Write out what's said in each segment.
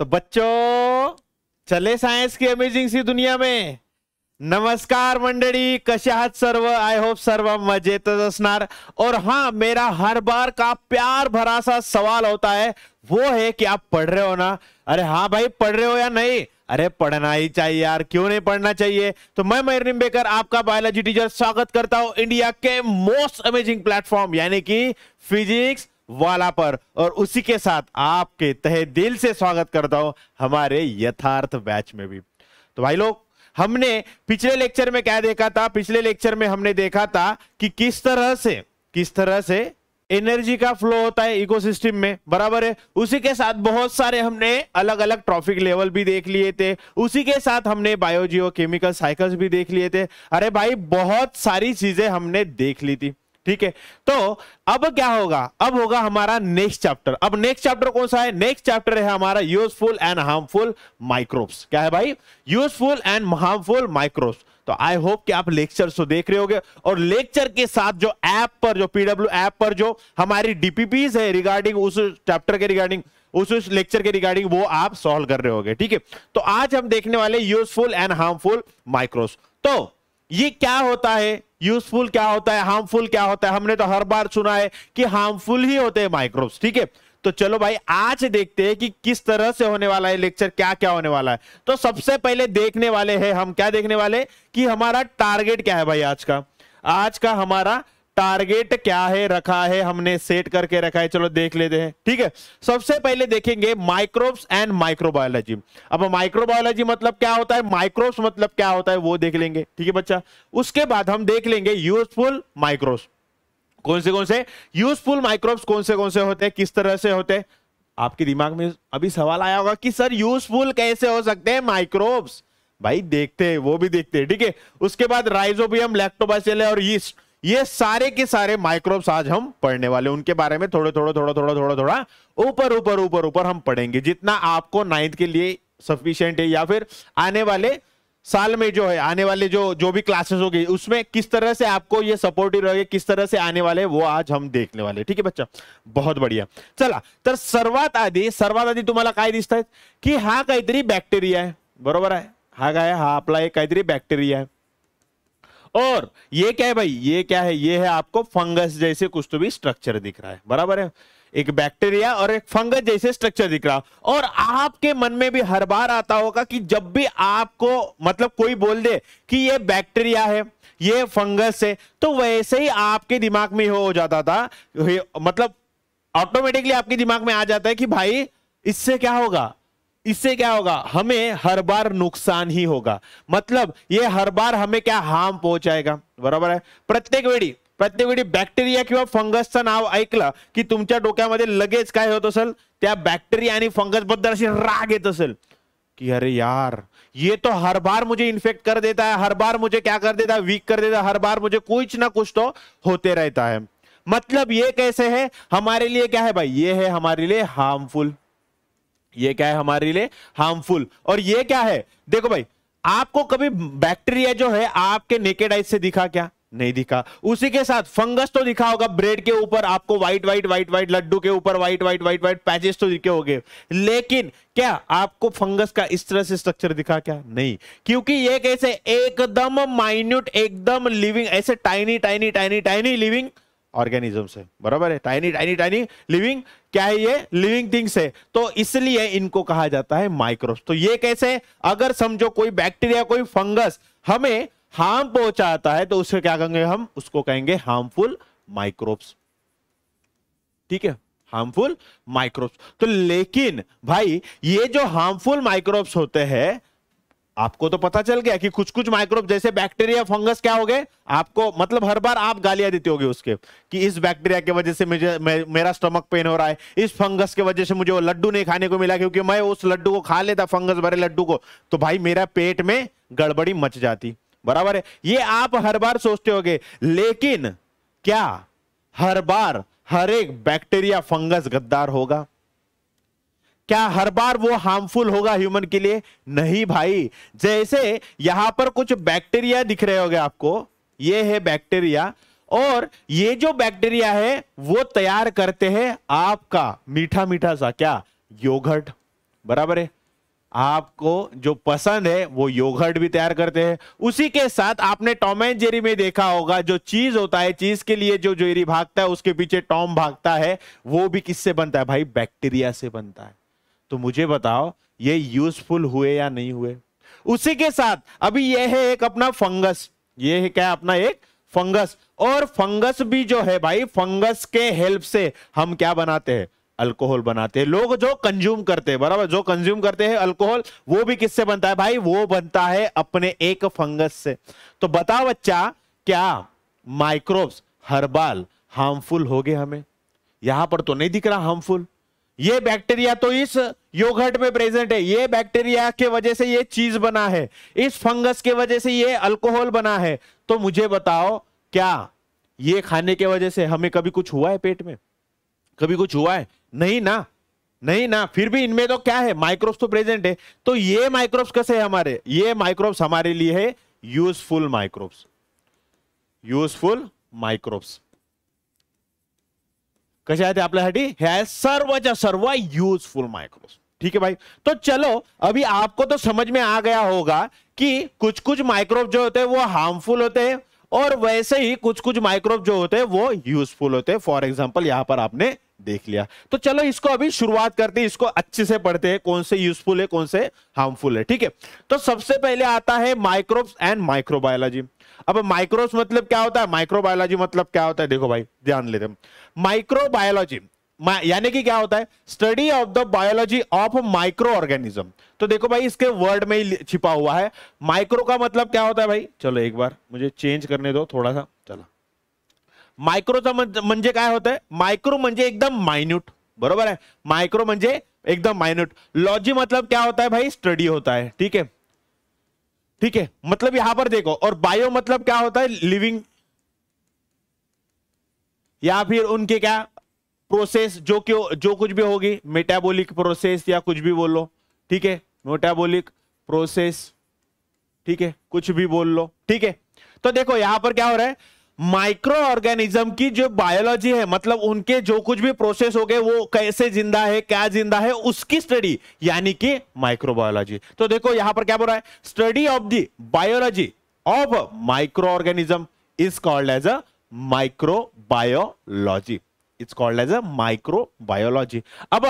तो बच्चों चले साइंस की अमेजिंग सी दुनिया में नमस्कार मंडली कसे सर्व आई होप सर्व मजे असणार तो और हाँ मेरा हर बार का प्यार भरा सा सवाल होता है वो है कि आप पढ़ रहे हो ना अरे हाँ भाई पढ़ रहे हो या नहीं अरे पढ़ना ही चाहिए यार क्यों नहीं पढ़ना चाहिए तो मैं मयूर निम्बेकर आपका बायोलॉजी टीचर स्वागत करता हूं इंडिया के मोस्ट अमेजिंग प्लेटफॉर्म यानी कि फिजिक्स वाला पर और उसी के साथ आपके तहे दिल से स्वागत करता हूं हमारे यथार्थ बैच में भी तो भाई लोग हमने पिछले लेक्चर में क्या देखा था पिछले लेक्चर में हमने देखा था कि किस तरह से किस तरह से एनर्जी का फ्लो होता है इकोसिस्टम में बराबर है उसी के साथ बहुत सारे हमने अलग अलग ट्रॉफिक लेवल भी देख लिए थे उसी के साथ हमने बायोजियो केमिकल साइकिल्स भी देख लिए थे अरे भाई बहुत सारी चीजें हमने देख ली थी ठीक है तो अब क्या होगा अब होगा हमारा नेक्स्ट चैप्टर अब नेक्स्ट चैप्टर कौन सा है नेक्स्ट चैप्टर है हमारा यूजफुल एंड हार्मफुल माइक्रोब्स क्या है भाई यूजफुल एंड हार्मफुल माइक्रोब्स तो आई होप कि आप लेक्चर तो देख रहे होंगे और लेक्चर के साथ जो ऐप पर जो पीडब्ल्यू ऐप पर जो हमारी डीपीपीज है रिगार्डिंग उस चैप्टर के रिगार्डिंग उस उस लेक्चर के रिगार्डिंग वो आप सॉल्व कर रहे होंगे ठीक है तो आज हम देखने वाले यूजफुल एंड हार्मफुल माइक्रोस तो ये क्या होता है यूजफुल क्या होता है हार्मफुल क्या होता है हमने तो हर बार सुना है कि हार्मफुल ही होते हैं माइक्रोब्स ठीक है तो चलो भाई आज देखते हैं कि किस तरह से होने वाला है लेक्चर क्या क्या होने वाला है तो सबसे पहले देखने वाले हैं हम क्या देखने वाले कि हमारा टारगेट क्या है भाई आज का आज का हमारा टारगेट क्या है रखा है हमने सेट करके रखा है चलो देख लेते हैं ठीक है सबसे पहले देखेंगे माइक्रोब्स एंड माइक्रोबायोलॉजी अब माइक्रोबायोलॉजी मतलब क्या होता है माइक्रोब्स मतलब क्या होता है वो देख लेंगे ठीक है बच्चा उसके बाद हम देख लेंगे यूजफुल माइक्रोब्स कौन से कौन से यूजफुल माइक्रोब्स कौन से कौन से होते हैं किस तरह से होते हैं आपके दिमाग में अभी सवाल आया होगा कि सर यूजफुल कैसे हो सकते हैं माइक्रोब्स भाई देखते हैं वो भी देखते हैं ठीक है उसके बाद राइजोबियम लैक्टोबासिल और यीस्ट ये सारे के सारे माइक्रोब्स आज हम पढ़ने वाले उनके बारे में थोड़े थोड़े थोड़ा थोड़ा थोड़ा थोड़ा ऊपर ऊपर ऊपर ऊपर हम पढ़ेंगे जितना आपको नाइन्थ के लिए सफिशियंट है या फिर आने वाले साल में जो है आने वाले जो जो भी क्लासेस होगी उसमें किस तरह से आपको ये सपोर्टिव रहेगा किस तरह से आने वाले वो आज हम देखने वाले ठीक है बच्चा बहुत बढिया चला तर सर्वात आधी सर्वात आधी तुम्हाला काय दिसत आहेत की हा काहीतरी बॅक्टेरिया आहे बरोबर आहे हा काय हा आपला एक काहीतरी बॅक्टेरिया आहे और ये क्या है भाई ये क्या है ये है आपको फंगस जैसे कुछ तो भी स्ट्रक्चर दिख रहा है बराबर है एक बैक्टीरिया और एक फंगस जैसे स्ट्रक्चर दिख रहा और आपके मन में भी हर बार आता होगा कि जब भी आपको मतलब कोई बोल दे कि ये बैक्टीरिया है ये फंगस है तो वैसे ही आपके दिमाग में हो जाता था मतलब ऑटोमेटिकली आपके दिमाग में आ जाता है कि भाई इससे क्या होगा इससे क्या होगा हमें हर बार नुकसान ही होगा मतलब ये हर बार हमें क्या हार्म पहुंचाएगा बराबर है प्रत्येक वेड़ी प्रत्येक बैक्टेरिया कि फंगस च नाव ऐकलं कि तुमच्या डोक लगे काय होत त्या फंगस बदल अग राग कि अरे यार ये तो हर बार मुझे इन्फेक्ट कर देता है हर बार मुझे क्या कर देता है वीक कर देता है हर बार मुझे कुछ ना कुछ तो होते रहता है मतलब ये कैसे है हमारे लिए क्या है भाई ये है हमारे लिए हार्मफुल ये क्या है हमारे लिए हार्मफुल और ये क्या है देखो भाई आपको कभी बैक्टीरिया जो है आपके नेकेड आइज से दिखा क्या नहीं दिखा उसी के साथ फंगस तो दिखा होगा ब्रेड के ऊपर आपको white white white white laddu के ऊपर white white white white patches तो दिखे होंगे लेकिन क्या आपको फंगस का इस तरह से स्ट्रक्चर दिखा क्या नहीं क्योंकि ये कैसे एकदम माइन्यूट एकदम लिविंग ऐसे tiny tiny tiny tiny living organisms है बराबर है टाइनी टाइनी टाइनी लिविंग क्या है ये लिविंग थिंग्स है तो इसलिए इनको कहा जाता है माइक्रोब्स तो ये कैसे अगर समझो कोई बैक्टीरिया कोई फंगस हमें हार्म पहुंचाता है तो उसे क्या कहेंगे हम उसको कहेंगे हार्मफुल माइक्रोब्स ठीक है हार्मफुल माइक्रोब्स तो लेकिन भाई ये जो हार्मफुल माइक्रोब्स होते हैं आपको तो पता चल गया कि कुछ कुछ माइक्रोब जैसे बैक्टीरिया फंगस क्या हो गए आपको मतलब हर बार आप गालियां देते होगे उसके कि इस बैक्टीरिया के वजह से मुझे मे, मेरा स्टमक पेन हो रहा है इस फंगस के वजह से मुझे वो लड्डू नहीं खाने को मिला क्योंकि मैं उस लड्डू को खा लेता फंगस भरे लड्डू को तो भाई मेरा पेट में गड़बड़ी मच जाती बराबर है ये आप हर बार सोचते हो लेकिन क्या हर बार हर एक बैक्टीरिया फंगस गद्दार होगा क्या हर बार वो हार्मफुल होगा ह्यूमन के लिए नहीं भाई जैसे यहां पर कुछ बैक्टीरिया दिख रहे होंगे आपको ये है बैक्टीरिया और ये जो बैक्टीरिया है वो तैयार करते हैं आपका मीठा मीठा सा क्या योगर्ट बराबर है आपको जो पसंद है वो योगर्ट भी तैयार करते हैं उसी के साथ आपने टॉम एंड जेरी में देखा होगा जो चीज होता है चीज के लिए जो जेरी भागता है उसके पीछे टॉम भागता है वो भी किससे बनता है भाई बैक्टीरिया से बनता है तो मुझे बताओ ये यूजफुल हुए या नहीं हुए उसी के साथ अभी यह है एक अपना फंगस ये है क्या अपना एक फंगस और फंगस भी जो है भाई फंगस के हेल्प से हम क्या बनाते हैं अल्कोहल बनाते हैं लोग जो कंज्यूम करते हैं बराबर जो कंज्यूम करते हैं अल्कोहल वो भी किससे बनता है भाई वो बनता है अपने एक फंगस से तो बताओ बच्चा क्या माइक्रोब्स हर्बाल हार्मफुल हो गए हमें यहां पर तो नहीं दिख रहा हार्मफुल ये बैक्टीरिया तो इस योगर्ट में प्रेजेंट है ये बैक्टीरिया के वजह से ये चीज बना है इस फंगस के वजह से ये अल्कोहल बना है तो मुझे बताओ क्या ये खाने के वजह से हमें कभी कुछ हुआ है पेट में कभी कुछ हुआ है नहीं ना नहीं ना फिर भी इनमें तो क्या है माइक्रोब्स तो प्रेजेंट है तो ये माइक्रोब्स कैसे है हमारे ये माइक्रोब्स हमारे लिए है यूजफुल माइक्रोब्स यूजफुल माइक्रोब्स कैसे आते आपल्यासाठी ह्या सर्वच्या सर्व यूजफुल माइक्रोब्स ठीक है भाई तो चलो अभी आपको तो समझ में आ गया होगा कि कुछ कुछ माइक्रोब जो होते हैं वो हार्मफुल होते हैं और वैसे ही कुछ कुछ माइक्रोब जो होते हैं वो यूजफुल होते हैं फॉर एग्जाम्पल यहां पर आपने देख लिया तो चलो इसको अभी शुरुआत करते हैं इसको अच्छे से पढ़ते हैं कौन से यूजफुल है कौन से हार्मफुल है ठीक है तो सबसे पहले आता है माइक्रोब्स एंड माइक्रोबायोलॉजी अब माइक्रोब्स मतलब क्या होता है माइक्रोबायोलॉजी मतलब क्या होता है देखो भाई ध्यान लेते हैं माइक्रोबायोलॉजी यानी कि क्या होता है study of the biology of microorganism तो देखो भाई इसके वर्ड में ही छिपा हुआ है माइक्रो का मतलब क्या होता है भाई चलो एक बार मुझे चेंज करने दो थोड़ा सा चलो माइक्रो मंजे क्या होता है माइक्रो मंजे एकदम माइन्यूट बरोबर है माइक्रो मंजे एकदम माइन्यूट लॉजी मतलब क्या होता है भाई स्टडी होता है ठीक है ठीक है मतलब यहां पर देखो और बायो मतलब क्या होता है लिविंग या फिर उनके क्या प्रोसेस जो कि जो कुछ भी होगी मेटाबॉलिक प्रोसेस या कुछ भी बोल लो ठीक है मेटाबॉलिक प्रोसेस ठीक है कुछ भी बोल लो ठीक है तो देखो यहां पर क्या हो रहा है माइक्रो ऑर्गेनिज्म की जो बायोलॉजी है मतलब उनके जो कुछ भी प्रोसेस हो गए वो कैसे जिंदा है क्या जिंदा है उसकी स्टडी यानी कि माइक्रोबायोलॉजी तो देखो यहां पर क्या बोल रहा है study of the biology of microorganism is called as a biology it's called as a microbiology अब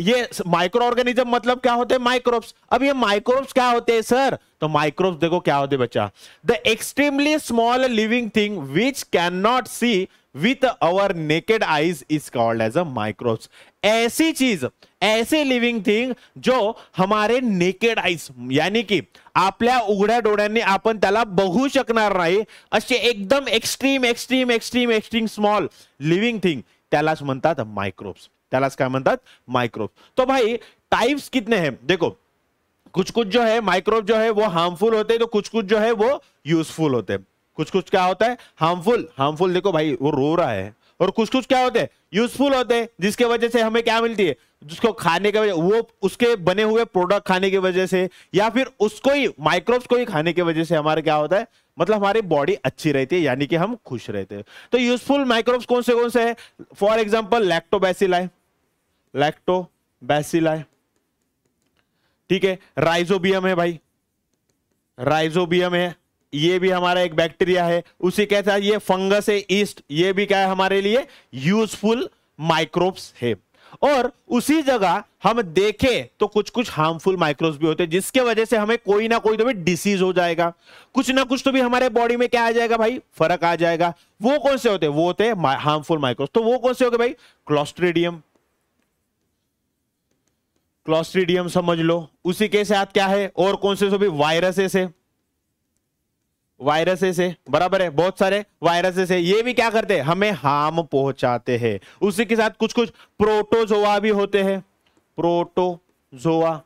ये माइक्रो ऑर्गेनिज्म मतलब क्या होते हैं माइक्रोब्स अब ये माइक्रोब्स क्या होते हैं सर तो माइक्रोब्स देखो क्या होते बच्चा the extremely small living thing which can not see with our naked eyes is called as a microbes ऐसी चीज ऐसी लिविंग थिंग जो हमारे नेकेड आईज यानी कि आपल्या उघड्या डोळ्यांनी आपण त्याला बघू शकणार नाही असे एकदम extreme extreme extreme extreme small living thing microbes microbes तो भाई टाइप्स कितने हैं देखो कुछ कुछ जो है माइक्रोब जो है वो हार्मफुल होते हैं तो कुछ कुछ जो है वो यूजफुल होते हैं कुछ कुछ क्या होता है हार्मफुल हार्मफुल देखो भाई वो रो रहा है और कुछ कुछ क्या होते हैं यूजफुल होते हैं जिसके वजह से हमें क्या मिलती है जिसको खाने के वजह वो उसके बने हुए प्रोडक्ट खाने की वजह से या फिर उसको ही माइक्रोब्स को ही खाने की वजह से हमारे क्या होता है मतलब हमारी बॉडी अच्छी रहती है यानी कि हम खुश रहते हैं तो यूजफुल माइक्रोब्स कौन से कौन से है फॉर एग्जाम्पल लैक्टोबैसिलाई लैक्टोबैसिलाई ठीक है राइजोबियम है भाई राइजोबियम है ये भी हमारा एक बैक्टीरिया है उसी के साथ ये फंगस है ईस्ट ये भी क्या है हमारे लिए यूजफुल माइक्रोब्स है और उसी जगह हम देखें तो कुछ कुछ हार्मफुल माइक्रोब्स भी होते हैं जिसके वजह से हमें कोई ना कोई तो भी डिसीज हो जाएगा कुछ ना कुछ तो भी हमारे बॉडी में क्या आ जाएगा भाई फर्क आ जाएगा वो कौन से होते हैं वो होते हैं हार्मफुल माइक्रोब्स तो वो कौन से हो गए भाई क्लॉस्ट्रीडियम क्लॉस्ट्रीडियम समझ लो उसी के साथ क्या है और कौन से तो भी वायरसेस है वायरसेस है बराबर है बहुत सारे वायरसेस है ये भी क्या करते हैं हमें हार्म पहुंचाते हैं उसी के साथ कुछ कुछ प्रोटोजोआ भी होते हैं प्रोटोजोआ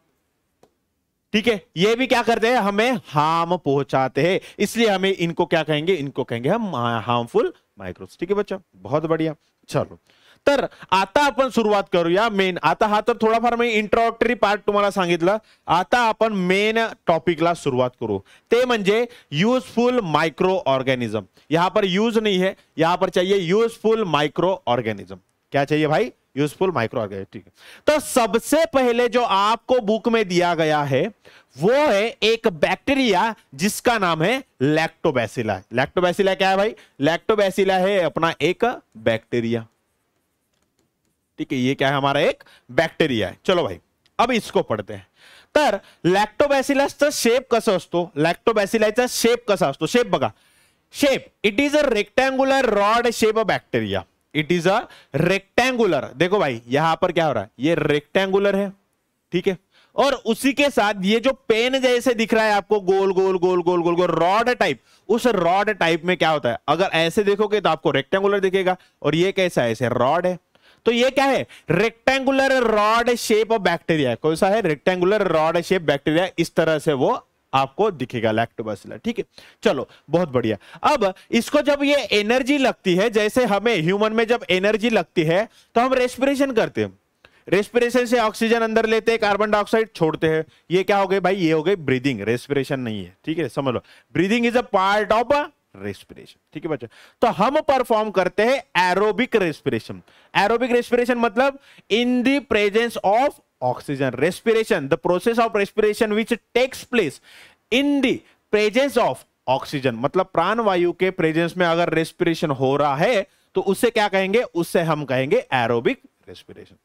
ठीक है ये भी क्या करते हैं हमें हार्म पहुंचाते हैं इसलिए हमें इनको क्या कहेंगे इनको कहेंगे हम हार्मफुल माइक्रोब्स ठीक है बच्चा बहुत बढ़िया चलो तर आता आपण सुरुवात करूया मेन आता हा तर थोडाफार मी इंट्रोडक्टरी पार्ट तुम्हाला सांगितला आता आपण मेन टॉपिकला सुरुवात करू ते म्हणजे यूजफुल माइक्रो ऑर्गेनिज्म यहां पर यूज नहीं है यहां पर चाहिए यूजफुल माइक्रो ऑर्गेनिज्म क्या चाहिए भाई यूजफुल माइक्रो ऑर्गेनिज ठीक है तो सबसे पहले जो आपको बुक में दिया गया है वो है एक बैक्टीरिया जिसका नाम है लैक्टोबैसिला लैक्टोबैसिला क्या है भाई लैक्टोबैसिला है अपना एक बैक्टीरिया ठीक है ये क्या है हमारा एक बैक्टेरिया है चलो भाई अब इसको पढ़ते हैं तर लॅक्टोबॅसिलसचा शेप कसा असतो का शेप कसा असतो शेप बघा shape it is a rectangular rod shape a bacteria it is a rectangular देखो भाई यहां पर क्या हो रहा है ये रेक्टेंगुलर है ठीक है और उसी के साथ ये जो पेन जैसे दिख रहा है आपको गोल गोल गोल गोल गोल गोल रॉड टाइप उस रॉड टाइप में क्या होता है अगर ऐसे देखोगे तो आपको रेक्टेंगुलर दिखेगा और ये कैसा है ऐसे रॉड है तो ये क्या है rectangular rod shape of bacteria कौन सा है रेक्टेंगुलर रॉड शेप बैक्टीरिया इस तरह से वो आपको दिखेगा लैक्टोबैसिलस ठीक है चलो बहुत बढ़िया अब इसको जब ये एनर्जी लगती है जैसे हमें ह्यूमन में जब एनर्जी लगती है तो हम रेस्पिरेशन करते हैं रेस्पिरेशन से ऑक्सीजन अंदर लेते हैं कार्बन डाइऑक्साइड छोड़ते हैं ये क्या हो गए भाई ये हो गए ब्रीदिंग रेस्पिरेशन नहीं है ठीक है समझ लो breathing is a part of respiration ठीक है बच्चों तो हम परफॉर्म करते हैं एरोबिक रेस्पिरेशन एरोबिक रेस्पिरेशन मतलब in the presence of oxygen respiration the process of respiration which takes place in the presence of oxygen मतलब प्राणवायु के प्रेजेंस में अगर रेस्पिरेशन हो रहा है तो उसे क्या कहेंगे उससे हम कहेंगे एरोबिक रेस्पिरेशन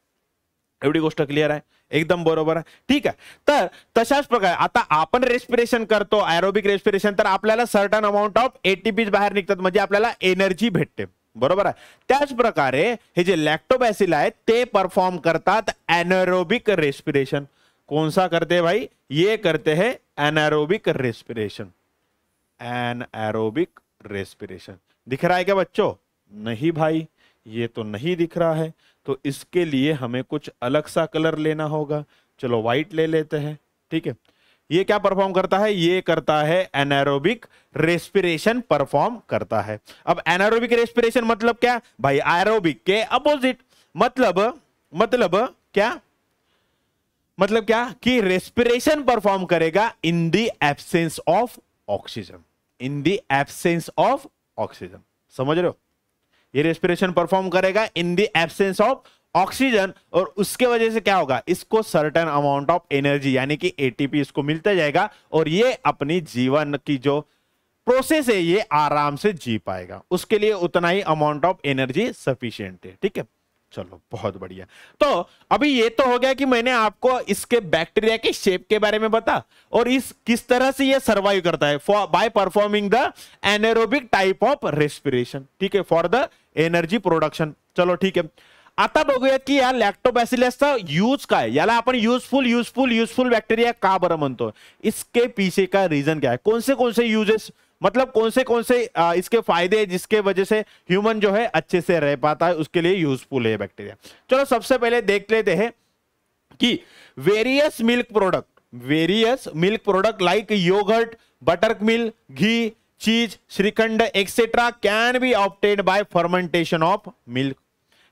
एवढी गोष्ट क्लिअर आहे एकदम बरोबर आहे ठीक आहे तर तशाच प्रकारे आता आपण रेस्पिरेशन करतो ॲरोबिक रेस्पिरेशन तर आपल्याला सर्टन अमाऊंट ऑफ एटीपीज बाहेर निघतात म्हणजे आपल्याला एनर्जी भेटते बरोबर आहे त्याच प्रकारे हे जे लॅक्टोबॅसिल आहेत ते परफॉर्म करतात ॲनरोबिक रेस्पिरेशन कोणसा करते भाई ये करते है एनारोबिक रेस्पिरेशन एनारोबिक रेस्पिरेशन दिख रहा है क्या बच्चों नहीं भाई ये तो नहीं दिख रहा है तो इसके लिए हमें कुछ अलग सा कलर लेना होगा चलो व्हाइट ले लेते हैं ठीक है ये क्या परफॉर्म करता है ये करता है एनारोबिक रेस्पिरेशन परफॉर्म करता है अब एनारोबिक रेस्पिरेशन मतलब क्या भाई एरोबिक के अपोजिट मतलब मतलब क्या मतलब क्या कि रेस्पिरेशन परफॉर्म करेगा in the absence of oxygen in the absence of oxygen समझ रहे हो ये रेस्पिरेशन परफॉर्म करेगा in the absence of oxygen और उसके वजह से क्या होगा इसको सर्टन अमाउंट ऑफ एनर्जी यानी कि एटीपी इसको मिलता जाएगा और ये अपनी जीवन की जो प्रोसेस है ये आराम से जी पाएगा उसके लिए उतना ही अमाउंट ऑफ एनर्जी सफिशियंट है ठीक है चलो बहुत बढ़िया तो अभी ये तो हो गया कि मैंने आपको इसके बैक्टीरिया के शेप के बारे में बता और इस किस तरह से ये सरवाइव करता है by performing the anaerobic type of respiration ठीक है फॉर द एनर्जी प्रोडक्शन चलो ठीक है आता बघूयात की या लॅक्टोबॅसिलसचा यूज काय याला आपण युजफुल युजफुल युजफुल बॅक्टेरिया का बरं म्हणतो इसके पीछे का रीजन क्या है कौन से कौन से यूजेस मतलब कौन से कौन से इसके फायदे जिसके वजह से ह्यूमन जो है अच्छे से रह पाता है उसके लिए यूजफुल है बैक्टीरिया चलो सबसे पहले देख लेते हैं कि various milk product various milk product like yogurt butter milk ghee cheese shrikhand etcetera can be obtain by fermentation of milk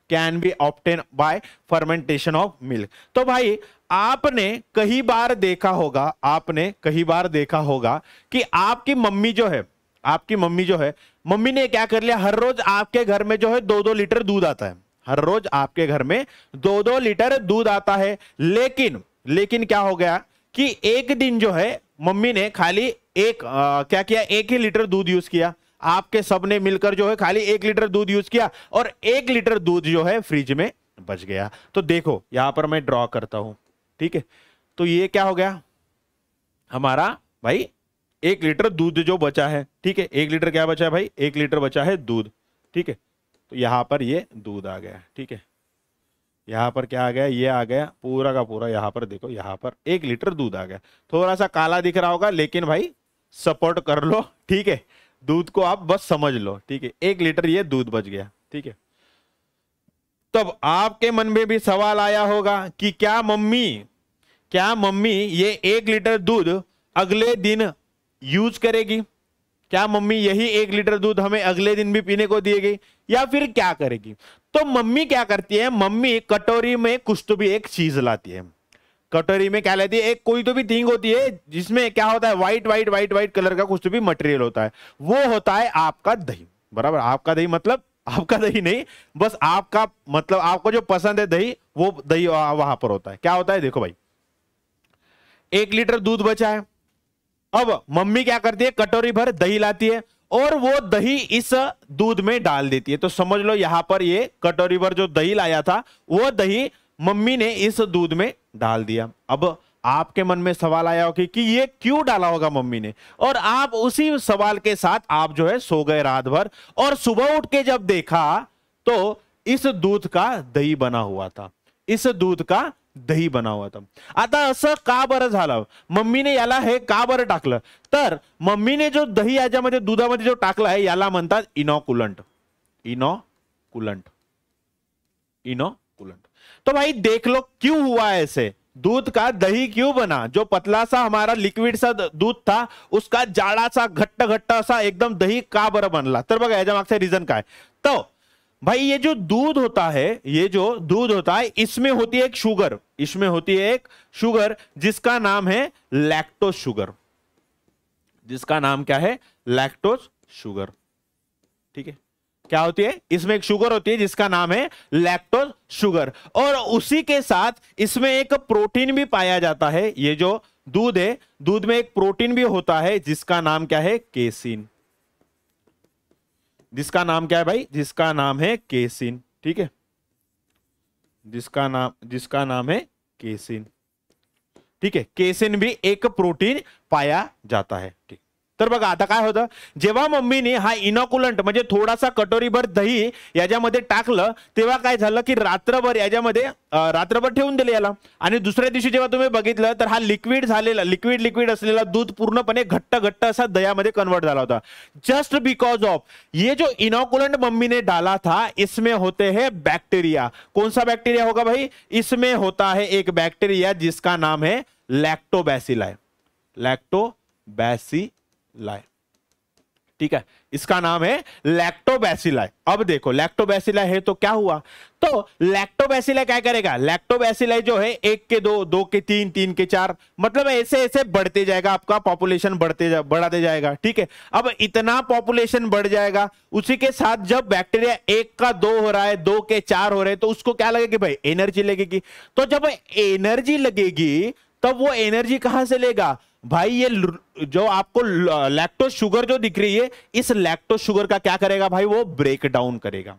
can be obtain by fermentation of milk तो भाई आपने कई बार देखा होगा आपने कई बार देखा होगा कि आपकी मम्मी जो है आपकी मम्मी जो है मम्मी ने क्या कर लिया हर रोज आपके घर में जो है दो दो लीटर दूध आता है हर रोज आपके घर में दो दो लीटर दूध आता है लेकिन लेकिन क्या हो गया कि एक दिन जो है मम्मी ने खाली एक आ, क्या किया एक ही लीटर दूध यूज किया आपके सबने मिलकर जो है खाली एक लीटर दूध यूज किया और एक लीटर दूध जो है फ्रिज में बच गया तो देखो यहां पर मैं ड्रॉ करता हूं ठीक है तो ये क्या हो गया हमारा भाई एक लीटर दूध जो बचा है ठीक है एक लीटर क्या बचा है भाई एक लीटर बचा है दूध ठीक है तो यहां पर ये दूध आ गया ठीक है यहां पर क्या आ गया ये आ गया पूरा का पूरा यहां पर देखो यहां पर एक लीटर दूध आ गया थोड़ा सा काला दिख रहा होगा लेकिन भाई सपोर्ट कर लो ठीक है दूध को आप बस समझ लो ठीक है एक लीटर ये दूध बच गया ठीक है तब आपके मन में भी सवाल आया होगा कि क्या मम्मी क्या मम्मी ये एक लीटर दूध अगले दिन यूज करेगी क्या मम्मी यही एक लीटर दूध हमें अगले दिन भी पीने को दिएगी या फिर क्या करेगी तो मम्मी क्या करती है मम्मी कटोरी में कुछ तो भी एक चीज लाती है कटोरी में क्या लेती है एक कोई तो भी थिंग होती है जिसमें क्या होता है white white white white colour का कुछ तो भी मटेरियल होता है वो होता है आपका दही बराबर आपका दही मतलब आपका दही नहीं बस आपका मतलब आपको जो पसंद है दही वो दही वहां पर होता है क्या होता है देखो भाई एक लीटर दूध बचा है अब मम्मी क्या करती है कटोरी भर दही लाती है और वो दही इस दूध में डाल देती है तो समझ लो यहां पर ये कटोरी भर जो दही लाया था वो दही मम्मी ने इस दूध में डाल दिया अब आपके मन में सवाल आया होगा कि ये क्यों डाला होगा मम्मी ने और आप उसी सवाल के साथ आप जो है सो गए रात भर और सुबह उठ के जब देखा तो इस दूध का दही बना हुआ था इस दूध का दही बना हुआ था आता अस का बर मम्मी ने याला है का बर टाकल तर ने जो दही दुधा मध्य जो टाकला है याला मनता इनोकुलंट इनॉकुलंट इनोकुलंट तो भाई देख लो क्यों हुआ ऐसे दूध का दही क्यों बना जो पतला सा हमारा लिक्विड सा दूध था उसका जाड़ा सा घट्ट घट्ट सा एकदम दही का बरं बनला तर बघा याच्या मागचं रिझन तो भाई ये जो दूध होता है ये जो दूध होता है इसमें होती है एक शुगर इसमें होती है एक शुगर जिसका नाम है लैक्टोज शुगर जिसका नाम क्या है लैक्टोज शुगर ठीक है क्या होती है इसमें एक शुगर होती है जिसका नाम है लैक्टोज शुगर और उसी के साथ इसमें एक प्रोटीन भी पाया जाता है ये जो दूध है दूध में एक प्रोटीन भी होता है जिसका नाम क्या है केसिन जिसका नाम क्या है भाई जिसका नाम है केसिन ठीक है जिसका नाम जिसका नाम है केसिन ठीक है केसिन भी एक प्रोटीन पाया जाता है ठीक तर बघा आता काय होतं जेव्हा मम्मीने हा इनॉक्युलंट म्हणजे थोडासा कटोरीभर दही याच्यामध्ये टाकलं तेव्हा काय झालं की रात्रभर याच्यामध्ये रात्रभर ठेवून दिले याला आणि दुसऱ्या दिवशी जेव्हा तुम्ही बघितलं तर हा लिक्विड झालेला लिक्विड लिक्विड असलेला दूध पूर्णपणे घट्ट घट्ट असा दह्यामध्ये कन्वर्ट झाला होता जस्ट बिकॉज ऑफ ये जो इनॉक्युलंट मम्मीने डाला था इसमें होते है बॅक्टेरिया कोणसा बॅक्टेरिया होगा भाई इसमें होता है एक बॅक्टेरिया जिसका नाम है लॅक्टोबॅसिलाय है लाए ठीक है इसका नाम है लैक्टोबैसिलाई अब देखो लैक्टोबैसिलाई है तो क्या हुआ तो लैक्टोबैसिलाई क्या करेगा लैक्टोबैसिलाई जो है एक के दो दो के तीन तीन के चार मतलब ऐसे ऐसे बढ़ते जाएगा आपका पॉपुलेशन बढ़ते जा, बढ़ाते जाएगा ठीक है अब इतना पॉपुलेशन बढ़ जाएगा उसी के साथ जब बैक्टीरिया एक का दो हो रहा है दो के चार हो रहे हैं तो उसको क्या लगेगी भाई एनर्जी लगेगी तो जब एनर्जी लगेगी तब वो एनर्जी कहां से लेगा भाई ये जो आपको लैक्टोज शुगर जो दिख रही है इस लैक्टोज शुगर का क्या करेगा भाई वो ब्रेक डाउन करेगा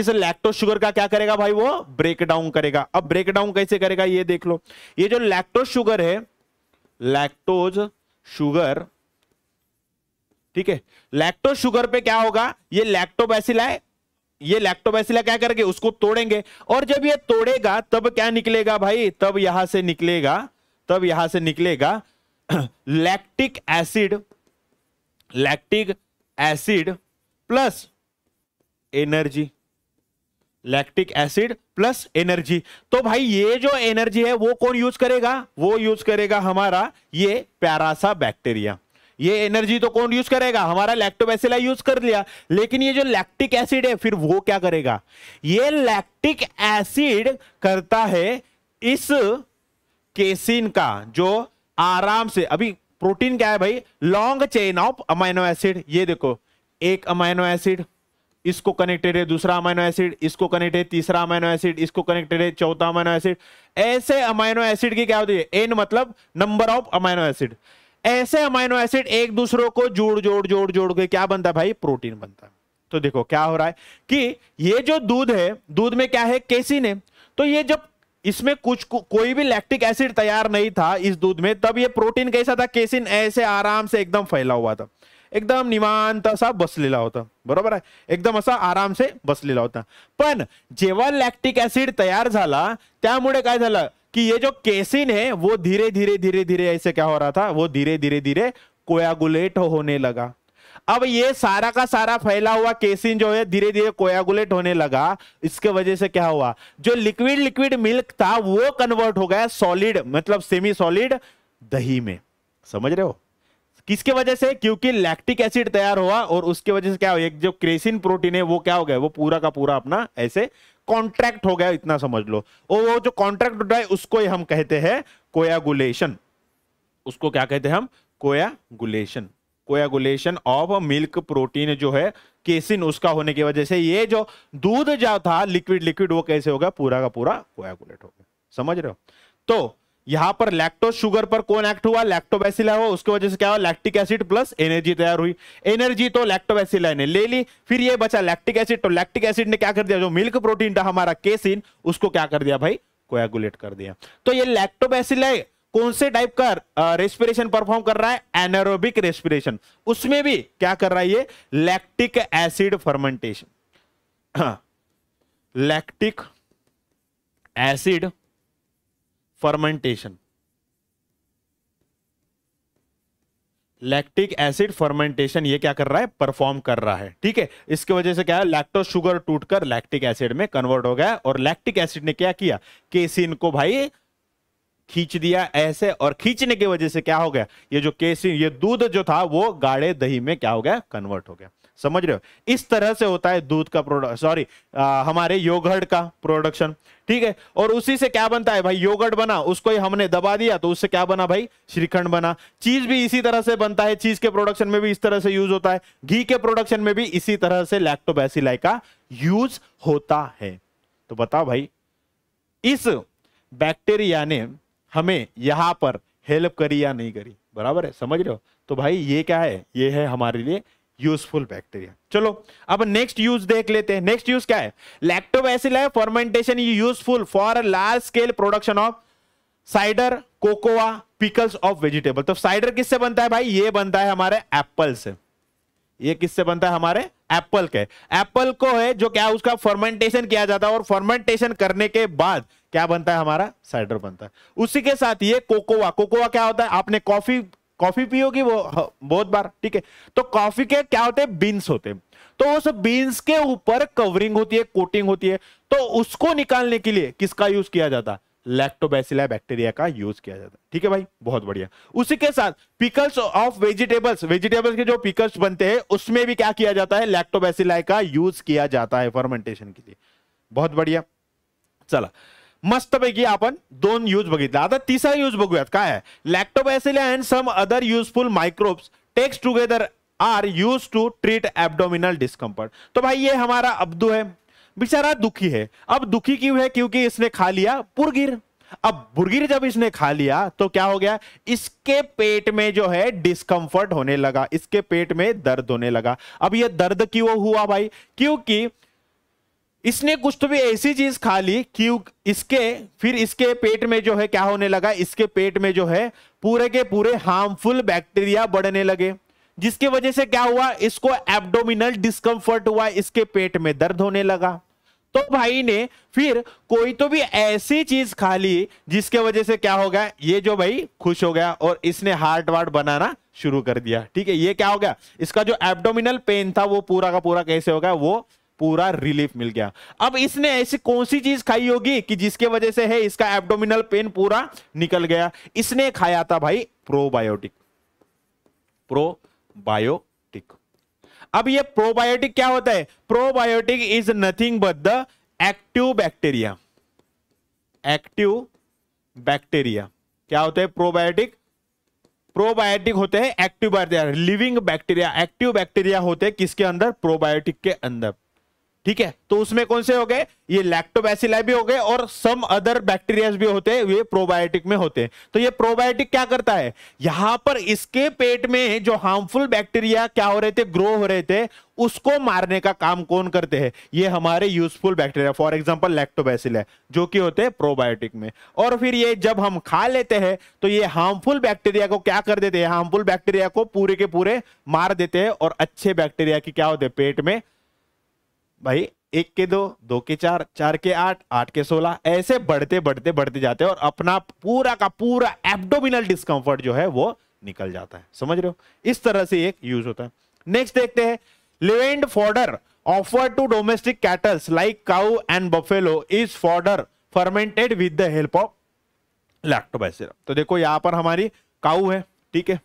इस लैक्टोज शुगर का क्या करेगा भाई वो ब्रेक डाउन करेगा अब ब्रेक डाउन कैसे करेगा ये देख लो ये जो लैक्टोज शुगर है लैक्टोज शुगर ठीक है लैक्टोज शुगर पे क्या होगा ये लैक्टोबैसिला ये लैक्टोबैसिला क्या करके उसको तोड़ेंगे और जब ये तोड़ेगा तब क्या निकलेगा भाई तब यहां से निकलेगा तब यहां से निकलेगा lactic acid lactic acid plus energy lactic acid plus energy तो भाई ये जो एनर्जी है वो कौन यूज करेगा वो यूज करेगा हमारा ये पैरासा बैक्टीरिया ये एनर्जी तो कौन यूज करेगा हमारा लैक्टोबैसिला यूज कर लिया लेकिन ये जो लैक्टिक एसिड है फिर वो क्या करेगा ये लैक्टिक एसिड करता है इस केसिन का जो आराम से अभी प्रोटीन क्या है भाई long chain of amino acid ये देखो एक अमाइनो एसिड इसको कनेक्टेड है दूसरा अमाइनो एसिड इसको कनेक्टेड है तीसरा अमाइनो एसिड इसको कनेक्टेड है चौथा अमाइनो एसिड ऐसे अमाइनो एसिड की क्या होती है एन मतलब नंबर ऑफ अमाइनो एसिड ऐसे अमाइनो एसिड एक दूसरों को जोड़ जोड़ जोड़ जोड़ के क्या बनता है भाई प्रोटीन बनता है तो देखो क्या हो रहा है कि ये जो दूध है दूध में क्या है केसिन है तो ये जब इसमें कुछ को, कोई भी लैक्टिक एसिड तैयार नहीं था इस दूध में तब ये प्रोटीन कैसा था केसिन ऐसे आराम से एकदम फैला हुआ था एकदम सा बस बसलेला होता बरोबर है एकदम असा आराम से बस लेला होता पण जेव्हा लैक्टिक एसिड तैयार झाला त्यामुळे काय झालं की ये जो केसिन है वो धीरे धीरे धीरे धीरे ऐसे क्या हो रहा था वो धीरे धीरे धीरे कोयागुलेट होने लगा अब ये सारा का सारा फैला हुआ केसिन जो है धीरे धीरे कोयागुलेट होने लगा इसके वजह से क्या हुआ जो लिक्विड लिक्विड मिल्क था वो कन्वर्ट हो गया सॉलिड मतलब सेमी सॉलिड दही में समझ रहे हो किसके वजह से क्योंकि लैक्टिक एसिड तैयार हुआ और उसके वजह से क्या हो एक जो क्रेसिन प्रोटीन है वो क्या हो गया वो पूरा का पूरा अपना ऐसे कॉन्ट्रैक्ट हो गया इतना समझ लो और वो जो कॉन्ट्रैक्ट होता है उसको ही हम कहते हैं कोयागुलेशन उसको क्या कहते हैं हम coagulation coagulation of milk protein जो है केसिन उसका होने की वजह से ये जो दूध जो था लिक्विड लिक्विड वो कैसे हो गया पूरा का पूरा कोएगुलेट हो गया समझ रहे हो तो यहां पर लैक्टोज शुगर पर कौन एक्ट हुआ लैक्टोबैसिला हुआ उसकी वजह से क्या हुआ लैक्टिक एसिड प्लस एनर्जी तैयार हुई एनर्जी तो लैक्टोबैसिला ने ले ली फिर ये बचा लैक्टिक एसिड तो लैक्टिक एसिड ने क्या कर दिया जो मिल्क प्रोटीन था हमारा केसिन उसको क्या कर दिया भाई कोएगुलेट कर दिया तो ये लैक्टोबैसिला कौन से टाइप का रेस्पिरेशन परफॉर्म कर रहा है एनरोबिक रेस्पिरेशन उसमें भी क्या कर रहा है ये lactic acid fermentation lactic acid fermentation lactic acid fermentation ये क्या कर रहा है परफॉर्म कर रहा है ठीक है इसके वजह से क्या है लैक्टो शुगर टूटकर लैक्टिक एसिड में कन्वर्ट हो गया और लैक्टिक एसिड ने क्या किया केसिन को भाई खींच दिया ऐसे और खींचने की वजह से क्या हो गया ये जो केसिन ये दूध जो था वो गाढ़े दही में क्या हो गया कन्वर्ट हो गया समझ रहे हो इस तरह से होता है दूध का प्रोडक्ट सॉरी हमारे योगर्ट का प्रोडक्शन ठीक है और उसी से क्या बनता है भाई योगर्ट बना उसको ही हमने दबा दिया तो उससे क्या बना भाई श्रीखंड बना चीज भी इसी तरह से बनता है चीज के प्रोडक्शन में भी इस तरह से यूज होता है घी के प्रोडक्शन में भी इसी तरह से लैक्टोबैसिलाई का यूज होता है तो बताओ भाई इस बैक्टीरिया ने हमें यहाँ पर हेल्प करी या नहीं करी बराबर है समझ रहे हो तो भाई ये क्या है ये है हमारे लिए यूजफुल बैक्टीरिया चलो अब नेक्स्ट यूज देख लेते हैं नेक्स्ट यूज क्या है लैक्टोबैसिल है fermentation useful for large scale production of cider cocoa pickles of vegetable तो साइडर किससे बनता है भाई ये बनता है हमारे एप्पल से ये किससे बनता है हमारे एप्पल के एप्पल को है जो क्या उसका फर्मेंटेशन किया जाता है और फर्मेंटेशन करने के बाद क्या बनता है हमारा साइडर बनता है उसी के साथ ये कोकोवा कोकोवा क्या होता है आपने कॉफी कॉफी पियोगी वो हाँ, बहुत बार ठीक है तो कॉफी के क्या होते हैं बीन्स होते हैं तो उस बीन्स के ऊपर कवरिंग होती है कोटिंग होती है तो उसको निकालने के लिए किसका यूज किया जाता है लैक्टोबैसिला बैक्टीरिया का यूज किया जाता है ठीक है भाई बहुत बढ़िया उसी के साथ पिकल्स ऑफ वेजिटेबल्स वेजिटेबल्स के जो पिकल्स बनते हैं उसमें भी क्या किया जाता है लैक्टोबैसिला का यूज किया जाता है फर्मेंटेशन के लिए बहुत बढ़िया चला मस्त पैकी आपण दोन यूज बगित आता तीसरा यूज बघूयात का है lactobacilli and some other useful microbes takes together are use to treat abdominal discomfort तो भाई ये हमारा अब्दू है बेचारा दुखी है अब दुखी क्यों है क्योंकि इसने खा लिया पुरगिर अब बुरगिर जब इसने खा लिया तो क्या हो गया इसके पेट में जो है डिस्कम्फर्ट होने लगा इसके पेट में दर्द होने लगा अब यह दर्द क्यों हुआ भाई क्योंकि इसने कुछ तो भी ऐसी चीज खा ली क्यों इसके फिर इसके पेट में जो है क्या होने लगा इसके पेट में जो है पूरे के पूरे हार्मफुल बैक्टीरिया बढ़ने लगे जिसकी वजह से क्या हुआ इसको एब्डोमिनल डिस्कम्फर्ट हुआ इसके पेट में दर्द होने लगा तो भाई ने फिर कोई तो भी ऐसी चीज खा ली जिसके वजह से क्या हो गया ये जो भाई खुश हो गया और इसने हार्ट वार्ट बनाना शुरू कर दिया ठीक है ये क्या हो गया इसका जो एब्डोमिनल पेन था वो पूरा का पूरा कैसे हो गया वो पूरा रिलीफ मिल गया अब इसने ऐसी कौन सी चीज खाई होगी कि जिसके वजह से है इसका एब्डोमिनल पेन पूरा निकल गया इसने खाया था भाई प्रोबायोटिक प्रोबायोटिक अब ये प्रोबायोटिक क्या होता है probiotic is nothing but the active bacteria active bacteria क्या होता है प्रोबायोटिक प्रोबायोटिक होते हैं active bacteria living bacteria active bacteria होते हैं किसके अंदर प्रोबायोटिक के अंदर ठीक है तो उसमें कौन से हो गए ये लैक्टोबैसिलाई भी हो गए और सम अदर बैक्टीरिया भी होते हैं ये प्रोबायोटिक में होते हैं तो ये प्रोबायोटिक क्या करता है यहां पर इसके पेट में जो हार्मफुल बैक्टीरिया क्या हो रहे थे ग्रो हो रहे थे उसको मारने का काम कौन करते हैं ये हमारे useful bacteria for example lactobacilli जो कि होते हैं प्रोबायोटिक में और फिर ये जब हम खा लेते हैं तो ये हार्मफुल बैक्टीरिया को क्या कर देते हैं हार्मफुल बैक्टीरिया को पूरे के पूरे मार देते हैं और अच्छे बैक्टीरिया की क्या होते हैं पेट में भाई एक के दो दो के चार चार के आठ आठ के सोलह ऐसे बढ़ते बढ़ते बढ़ते जाते हैं और अपना पूरा का पूरा एब्डोमिनल डिस्कम्फर्ट जो है वो निकल जाता है समझ रहे हो इस तरह से एक यूज होता है नेक्स्ट देखते हैं livened fodder offer to domestic cattles like cow and buffalo is fodder fermented with the help of lactobacillum तो देखो यहां पर हमारी काउ है ठीक है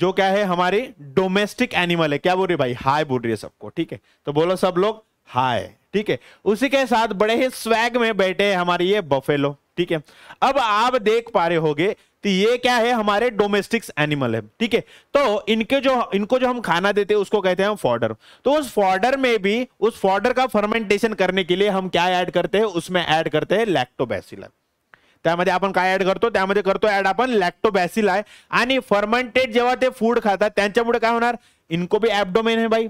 जो क्या है हमारी डोमेस्टिक एनिमल है क्या बोल रही भाई हाई बोल रही है सबको ठीक है तो बोलो सब लोग हाय ठीक है उसी के साथ बड़े ही स्वैग में बैठे हैं हमारे ये बफेलो ठीक है अब आप देख पा रहे होगे तो ये क्या है हमारे डोमेस्टिक्स एनिमल है ठीक है तो इनके जो इनको जो हम खाना देते हैं उसको कहते हैं हम फॉर्डर तो उस फॉर्डर में भी उस फॉर्डर का फर्मेंटेशन करने के लिए हम क्या ऐड करते हैं उसमें ऐड करते हैं लॅक्टोबॅसिला त्यामध्ये आपण काय फर्मेंटेड जेवे फूड खाता है इनको भी एबडोमेन है भाई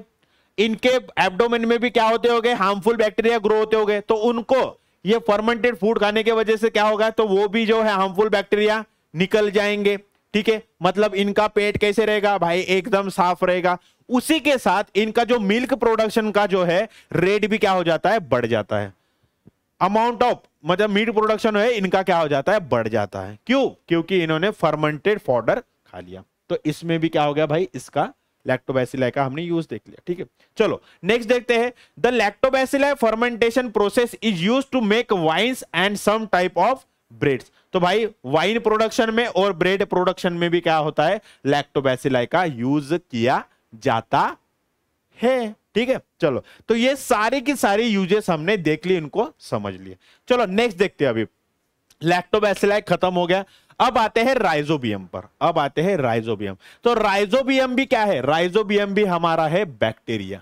इनके एब्डोमेन में भी क्या होते हो गए हार्मफुल बैक्टीरिया ग्रो होते हो गए तो उनको ये फर्मेंटेड फूड खाने की वजह से क्या होगा तो वो भी जो है हार्मफुल बैक्टीरिया निकल जाएंगे ठीक है मतलब इनका पेट कैसे रहेगा भाई एकदम साफ रहेगा उसी के साथ इनका जो मिल्क प्रोडक्शन का जो है रेट भी क्या हो जाता है बढ़ जाता है अमाउंट ऑफ मतलब मीट प्रोडक्शन है इनका क्या हो जाता है बढ़ जाता है क्यों क्योंकि इन्होंने फर्मेंटेड फॉर्डर खा लिया तो इसमें भी क्या हो गया भाई इसका लैक्टोबैसिलाई का हमने यूज देख लिया ठीक है चलो नेक्स्ट देखते हैं the lactobacilli fermentation process is use to make wines and some type of breads तो भाई वाइन प्रोडक्शन में और ब्रेड प्रोडक्शन में भी क्या होता है लैक्टोबैसिलाई का यूज किया जाता है ठीक है चलो तो ये सारे की सारी यूजेस हमने देख ली इनको समझ लिया चलो नेक्स्ट देखते हैं अभी लैक्टोबैसिलाई खत्म हो गया अब आते हैं राइजोबियम पर अब आते हैं राइजोबियम तो राइजोबियम भी क्या है राइजोबियम भी हमारा है बैक्टीरिया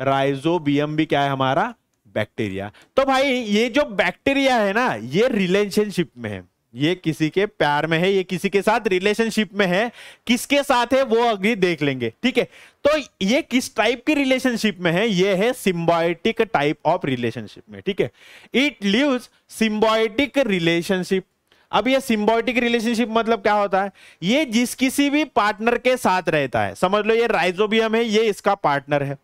राइजोबियम भी क्या है हमारा बैक्टीरिया तो भाई ये जो बैक्टीरिया है ना ये रिलेशनशिप में है ये किसी के प्यार में है ये किसी के साथ रिलेशनशिप में है किसके साथ है वो अभी देख लेंगे ठीक है तो ये किस टाइप की रिलेशनशिप में है ये है सिम्बायोटिक टाइप ऑफ रिलेशनशिप में ठीक है इट लिव्स सिम्बायोटिक रिलेशनशिप अब ये सिम्बॉयटिक रिलेशनशिप मतलब क्या होता है ये जिस किसी भी पार्टनर के साथ रहता है समझ लो ये राइजोबियम है ये इसका पार्टनर है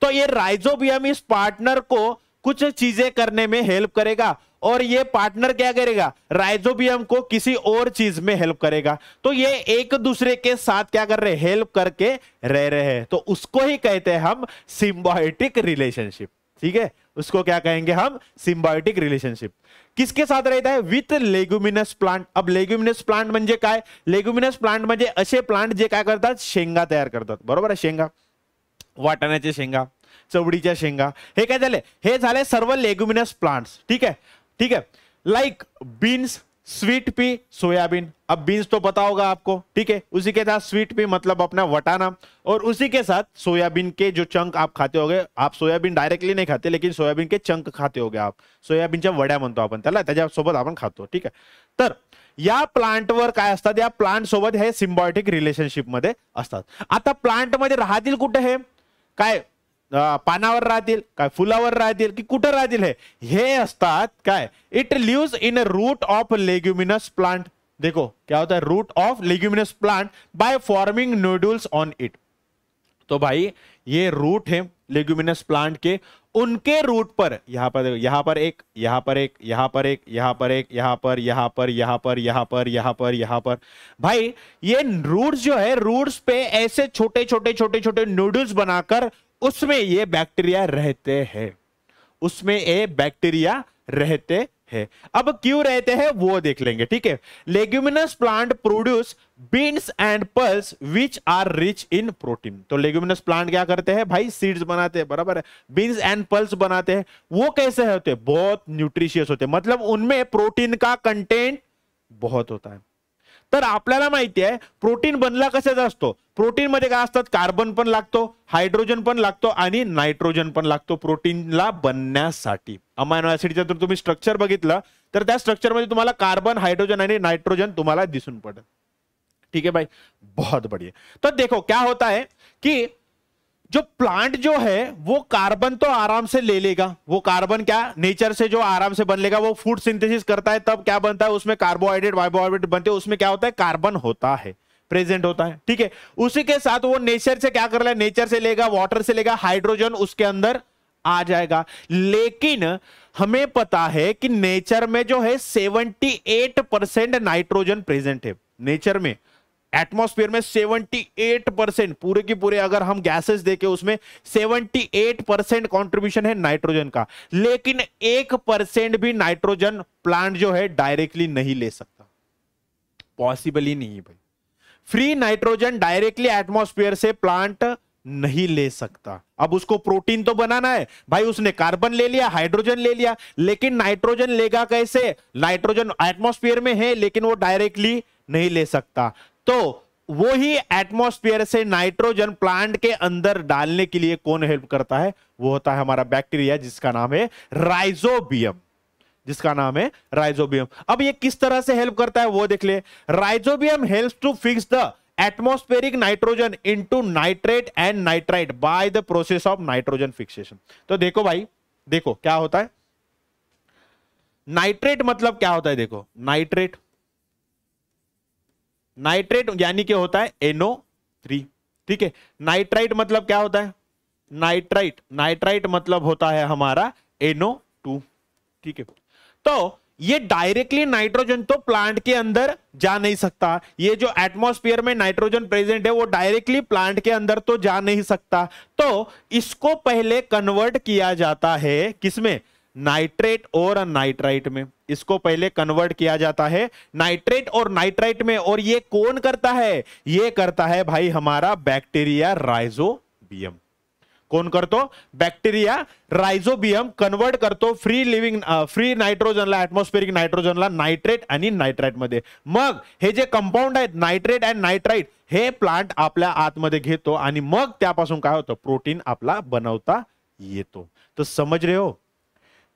तो ये राइजोबियम इस पार्टनर को कुछ चीजें करने में हेल्प करेगा और ये पार्टनर क्या करेगा राइजोबियम को किसी और चीज में हेल्प करेगा तो ये एक दूसरे के साथ क्या कर रहे हेल्प करके रह रहे हैं तो उसको ही कहते हैं हम सिम्बॉयटिक रिलेशनशिप ठीक है उसको क्या कहेंगे हम सिम्बायोटिक रिलेशनशिप किसके साथ रहता है विथ लेग्युमिनस प्लांट अब लेग्युमिनस प्लांट म्हणजे लेग्युमिनस प्लांट म्हणजे प्लांट जे काय करता शेंगा तैयार करता बरबर है शेंगा वाटाण्याच्या शेंगा चवडीच्या शेंगा हे काय सर्व लेग्युमिनस प्लांट्स ठीक है ठीक आहे like beans sweet pea soybean अब बीन्स तो पता होगा आपको ठीक है उसी के साथ स्वीट पी मतलब अपना वटाना और उसी के साथ सोयाबीन के जो चंक आप खाते हो आप सोयाबीन डायरेक्टली नहीं खाते लेकिन सोयाबीन के चंक खाते हो आप सोयाबीनच्या वड़ा मन तो अपन सोबत अपन खाते ठीक है तर या प्लांट वर का या प्लांट सोबत है सिम्बॉयटिक रिलेशनशिपमध्ये मे आता प्लांट मध्य राहत कुछ है पानावर राहतील काय फुलावर राहतील की कुठं राहतील हे हे असतात काय it lives in a root of leguminous plant देखो क्या होता है root of leguminous plant by forming nodules on it तो भाई ये रूट है लेग्युमिनस प्लांट के उनके रूट पर यहां पर यहां पर एक यहां पर एक यहां पर एक यहां पर एक यहां पर यहां पर यहां पर यहां पर यहां पर यहां पर भाई ये रूट्स जो है रूट्स पे ऐसे छोटे छोटे छोटे छोटे नूडल्स बनाकर उसमें ये बैक्टीरिया रहते हैं उसमें ये बैक्टीरिया रहते है अब क्यों रहते हैं वो देख लेंगे ठीक है leguminous plant produce beans and pulse which are rich in protein तो लेग्यूमिनस प्लांट क्या करते हैं भाई सीड्स बनाते हैं बराबर है बीन्स एंड पल्स बनाते हैं वो कैसे होते हैं बहुत न्यूट्रिशियस होते हैं मतलब उनमें प्रोटीन का कंटेंट बहुत होता है तर आपल्याला माहिती आहे प्रोटीन बनला कशाचा असतो प्रोटीन काय असतात कार्बन पण हाइड्रोजन हायड्रोजन पण लागतो आणि नायट्रोजन पण लागतो प्रोटीनला बनण्यासाठी अमायनो स्ट्रक्चर मे तुम्हारा कार्बन हाइड्रोजन नाइट्रोजन तुम्हारा दिसून पड़े ठीक है भाई बहुत बढ़िया तो देखो क्या होता है कि जो प्लांट जो है वो कार्बन तो आराम से ले लेगा वो कार्बन क्या नेचर से जो आराम से बन लेगा वो फूड सिंथेसिस करता है तब क्या बनता है उसमें कार्बोहाइड्रेट वाइबोहाइड्रेट बनते हैं उसमें क्या होता है कार्बन होता है प्रेजेंट होता है ठीक है उसी के साथ वो नेचर से क्या कर ले नेचर से लेगा वाटर से लेगा हाइड्रोजन उसके अंदर आ जाएगा लेकिन हमें पता है कि नेचर में जो है 78 परसेंट नाइट्रोजन प्रेजेंट है नेचर में एटमॉस्फेयर में 78 परसेंट पूरे की पूरे अगर हम गैसेस देके उसमें 78 परसेंट कॉन्ट्रीब्यूशन है नाइट्रोजन का लेकिन एक परसेंट भी नाइट्रोजन प्लांट जो है डायरेक्टली नहीं ले सकता पॉसिबल ही नहीं है भाई फ्री नाइट्रोजन डायरेक्टली एटमोस्फियर से प्लांट नहीं ले सकता अब उसको प्रोटीन तो बनाना है भाई उसने कार्बन ले लिया हाइड्रोजन ले लिया लेकिन नाइट्रोजन लेगा कैसे नाइट्रोजन एटमोस्फियर में है लेकिन वो डायरेक्टली नहीं ले सकता तो वो ही एटमोस्फियर से नाइट्रोजन प्लांट के अंदर डालने के लिए कौन हेल्प करता है वो होता है हमारा बैक्टीरिया जिसका नाम है राइजोबियम जिसका नाम है राइजोबियम अब ये किस तरह से हेल्प करता है वो देख ले rhizobium help to fix the atmospheric nitrogen into nitrate and nitrite by the process of nitrogen fixation तो देखो भाई देखो क्या होता है नाइट्रेट मतलब क्या होता है देखो नाइट्रेट नाइट्रेट यानी क्या होता है एनो थ्री ठीक है नाइट्राइट मतलब क्या होता है नाइट्राइट नाइट्राइट मतलब होता है हमारा एनो टू ठीक है तो ये डायरेक्टली नाइट्रोजन तो प्लांट के अंदर जा नहीं सकता ये जो एटमॉस्फेयर में नाइट्रोजन प्रेजेंट है वो डायरेक्टली प्लांट के अंदर तो जा नहीं सकता तो इसको पहले कन्वर्ट किया जाता है किसमें नाइट्रेट और नाइट्राइट में इसको पहले कन्वर्ट किया जाता है नाइट्रेट और नाइट्राइट में और ये कौन करता है ये करता है भाई हमारा बैक्टीरिया राइजोबियम कोण करतो बॅक्टेरिया रायझोबियम कन्वर्ट करतो फ्री लिव्हिंग फ्री नायट्रोजनला ॲटमॉस्फेरिक नायट्रोजनला नायट्रेट आणि मध्ये मग हे जे कंपाऊंड आहेत नायट्रेट अँड नायट्राईट हे प्लांट आपल्या आतमध्ये घेतो आणि मग त्यापासून काय होतं प्रोटीन आपला बनवता येतो तर समज रे हो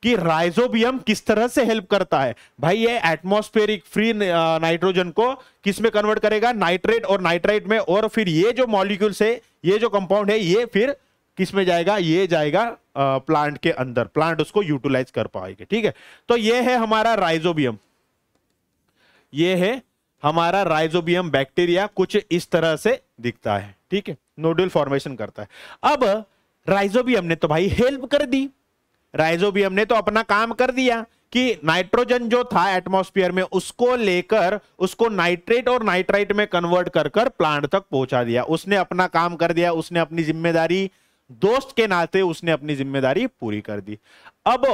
की राइजोबियम किस तरह से हेल्प करता है भाई ये एटमॉस्फेरिक फ्री नाइट्रोजन को किस में कन्वर्ट करेगा नाइट्रेट और नाइट्राइट में और फिर ये जो मॉलिक्यूल्स है ये जो कंपाउंड है ये फिर किस में जाएगा ये जाएगा प्लांट के अंदर प्लांट उसको यूटिलाइज कर पाएगा ठीक है तो ये है हमारा राइजोबियम ये है हमारा राइजोबियम बैक्टीरिया कुछ इस तरह से दिखता है ठीक है नोडल फॉर्मेशन करता है अब राइजोबियम ने तो भाई हेल्प कर दी राइजोबियम ने तो अपना काम कर दिया कि नाइट्रोजन जो था एटमॉस्फेयर में उसको लेकर उसको नाइट्रेट और नाइट्राइट में कन्वर्ट कर प्लांट तक पहुंचा दिया उसने अपना काम कर दिया उसने अपनी जिम्मेदारी दोस्त के नाते उसने अपनी जिम्मेदारी पूरी कर दी अब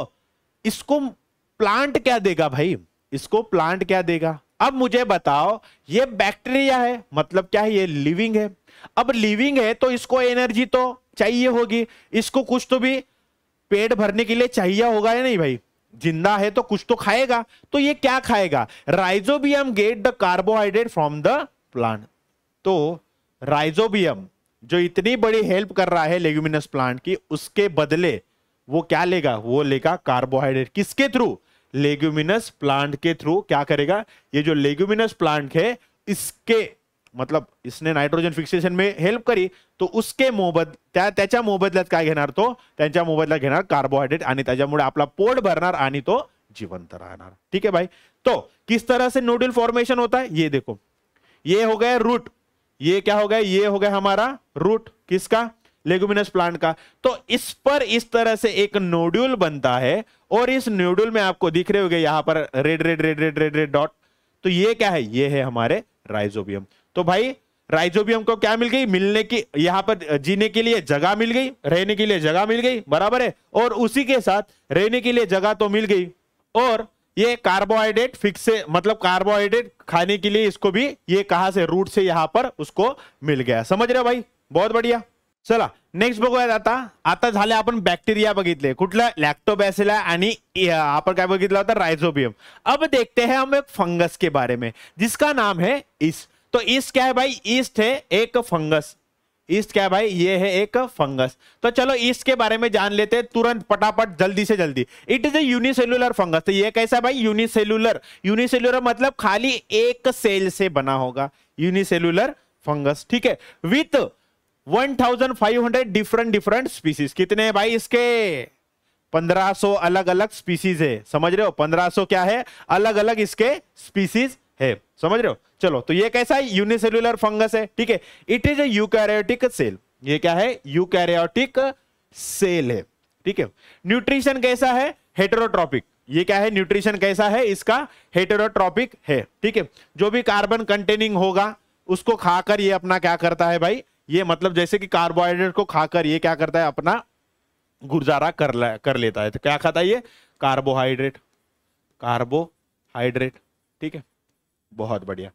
इसको प्लांट क्या देगा भाई इसको प्लांट क्या देगा अब मुझे बताओ ये बैक्टीरिया है मतलब क्या है ये लिविंग है अब लिविंग है तो इसको एनर्जी तो चाहिए होगी इसको कुछ तो भी पेट भरने के लिए चाहिए होगा या नहीं भाई जिंदा है तो कुछ तो खाएगा तो ये क्या खाएगा rhizobium get the carbohydrate from the plant तो राइजोबियम जो इतनी बड़ी हेल्प कर रहा है लेग्यूमिनस प्लांट की उसके बदले वो क्या लेगा वो लेगा कार्बोहाइड्रेट किसके थ्रू लेग्यूमिनस प्लांट के थ्रू क्या करेगा ये जो लेग्यूमिनस प्लांट है इसके मतलब इसने नाइट्रोजन फिक्सेशन में हेल्प करी तो उसके मोबद त्या त्याच्या मोबदल्यात काय घेणार तो त्यांच्या मोबदल्यात घेणार कार्बोहाइड्रेट आणि त्याच्यामुळे आपला पोट भरणार आणि तो जीवंत रहना ठीक है भाई तो किस तरह से नूडल फॉर्मेशन होता है ये देखो ये हो गया रूट ये क्या हो गया ये हो गया हमारा रूट किसका लेगुमिनस प्लांट का तो इस पर इस तरह से एक नोड्यूल बनता है और इस नोड्यूल में आपको दिख रहे हो गए यहां पर red red red red red red dot तो ये क्या है ये है हमारे राइजोबियम तो भाई राइजोबियम को क्या मिल गई मिलने की यहां पर जीने के लिए जगह मिल गई रहने के लिए जगह मिल गई बराबर है और उसी के साथ रहने के लिए जगह तो मिल गई और ये कार्बोहाइड्रेट फिक्स से मतलब कार्बोहाइड्रेट खाने के लिए इसको भी ये कहा से रूट से यहां पर उसको मिल गया समझ रहे हो भाई बहुत बढ़िया चला नेक्स्ट बोया आता आता झाले आपण बैक्टीरिया बगित कुठला लॅक्टोबॅसिला होता राइजोबियम अब देखते हैं हम एक फंगस के बारे में जिसका नाम है इस तो ईस्ट क्या है भाई ईस्ट है एक फंगस ईस्ट क्या भाई ये है एक फंगस तो चलो ईस्ट के बारे में जान लेते हैं तुरंत पटापट जल्दी से जल्दी इट इज अलुलर फंगस तो ये कैसा भाई यूनिसेलुलर यूनिसेलुलर मतलब खाली एक सेल से बना होगा यूनिसेलुलर फंगस ठीक है विथ 1500 डिफरेंट डिफरेंट स्पीसीज कितने हैं भाई इसके 1500 अलग अलग स्पीसीज है समझ रहे हो 1500 क्या है अलग अलग इसके स्पीसीज है समझ रहे हो चलो तो ये कैसा है यूनिसेल्यूलर फंगस है ठीक है इट इज यूकैरियोटिक सेल ये क्या है यूकैरियोटिक सेल है ठीक है न्यूट्रिशन कैसा है हेटरोट्रॉपिक ये क्या है न्यूट्रिशन कैसा है इसका हेटरोट्रॉपिक है ठीक है जो भी कार्बन कंटेनिंग होगा उसको खाकर ये अपना क्या करता है भाई ये मतलब जैसे कि कार्बोहाइड्रेट को खाकर ये क्या करता है अपना गुजारा कर ले, कर लेता है तो क्या खाता है ये कार्बोहाइड्रेट कार्बोहाइड्रेट ठीक है बहुत बढ़िया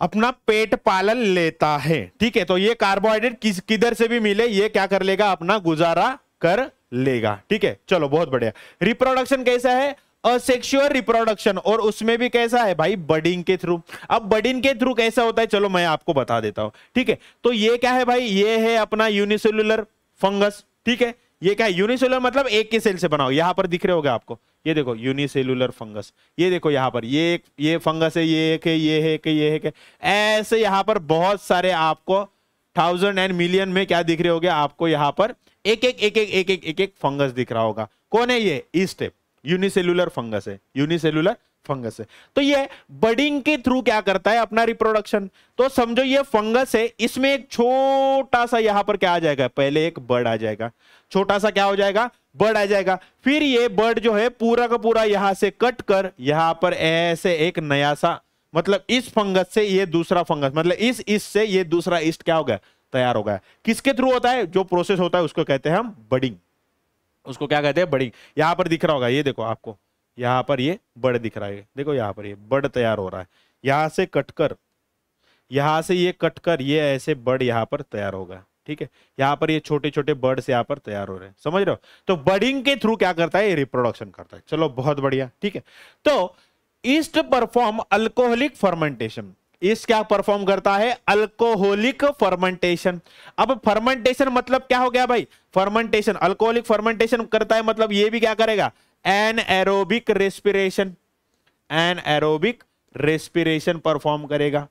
अपना पेट पालन लेता है ठीक है तो ये कार्बोहाइड्रेट किस किधर से भी मिले ये क्या कर लेगा अपना गुजारा कर लेगा ठीक है चलो बहुत बढ़िया रिप्रोडक्शन कैसा है असेक्सुअल रिप्रोडक्शन और उसमें भी कैसा है भाई बडिंग के थ्रू अब बडिंग के थ्रू कैसा होता है चलो मैं आपको बता देता हूं ठीक है तो ये क्या है भाई ये है अपना यूनिसेलुलर फंगस ठीक है ये क्या है यूनिसेलुलर मतलब एक ही सेल से बनाओ यहाँ पर दिख रहे होगा आपको ये देखो यूनिसेलुलर फंगस ये देखो यहाँ पर ये ये फंगस है ये एक है ये है कि ये है ऐसे यहाँ पर बहुत सारे आपको थाउजेंड एंड मिलियन में क्या दिख रहे होगे आपको यहाँ पर एक एक एक एक एक एक एक एक फंगस दिख रहा होगा कौन है ये ईस्टेप यूनिसेलुलर फंगस है यूनिसेलुलर फंगस है तो ये बडिंग के थ्रू क्या करता है अपना रिप्रोडक्शन तो समझो ये फंगस है इसमें एक छोटा सा यहां पर क्या आ जाएगा पहले एक बर्ड आ जाएगा छोटा सा क्या हो जाएगा बर्ड आ जाएगा फिर ये बर्ड जो है पूरा का पूरा यहां से कट कर यहाँ पर ऐसे एक नया सा मतलब इस फंगस से ये दूसरा फंगस मतलब इस इस से ये दूसरा ईस्ट क्या हो गया तैयार हो गया किसके थ्रू होता है जो प्रोसेस होता है उसको कहते हैं हम बडिंग उसको क्या कहते हैं बडिंग यहां पर दिख रहा होगा ये देखो आपको यहां पर ये बर्ड दिख रहा है देखो यहां पर ये बर्ड तैयार हो रहा है यहां से कटकर यहां से ये कटकर ये ऐसे बर्ड यहाँ पर तैयार होगा ठीक है यहाँ पर ये छोटे छोटे बर्ड्स यहाँ पर तैयार हो रहे हैं समझ रहे हो तो बर्डिंग के थ्रू क्या करता है रिप्रोडक्शन करता है चलो बहुत बढ़िया ठीक है तो yeast perform alcoholic fermentation yeast क्या परफॉर्म करता है अल्कोहलिक फर्मेंटेशन अब फर्मेंटेशन मतलब क्या हो गया भाई फर्मेंटेशन अल्कोहलिक फर्मेंटेशन करता है मतलब ये भी क्या करेगा anaerobic respiration anaerobic respiration perform करेगा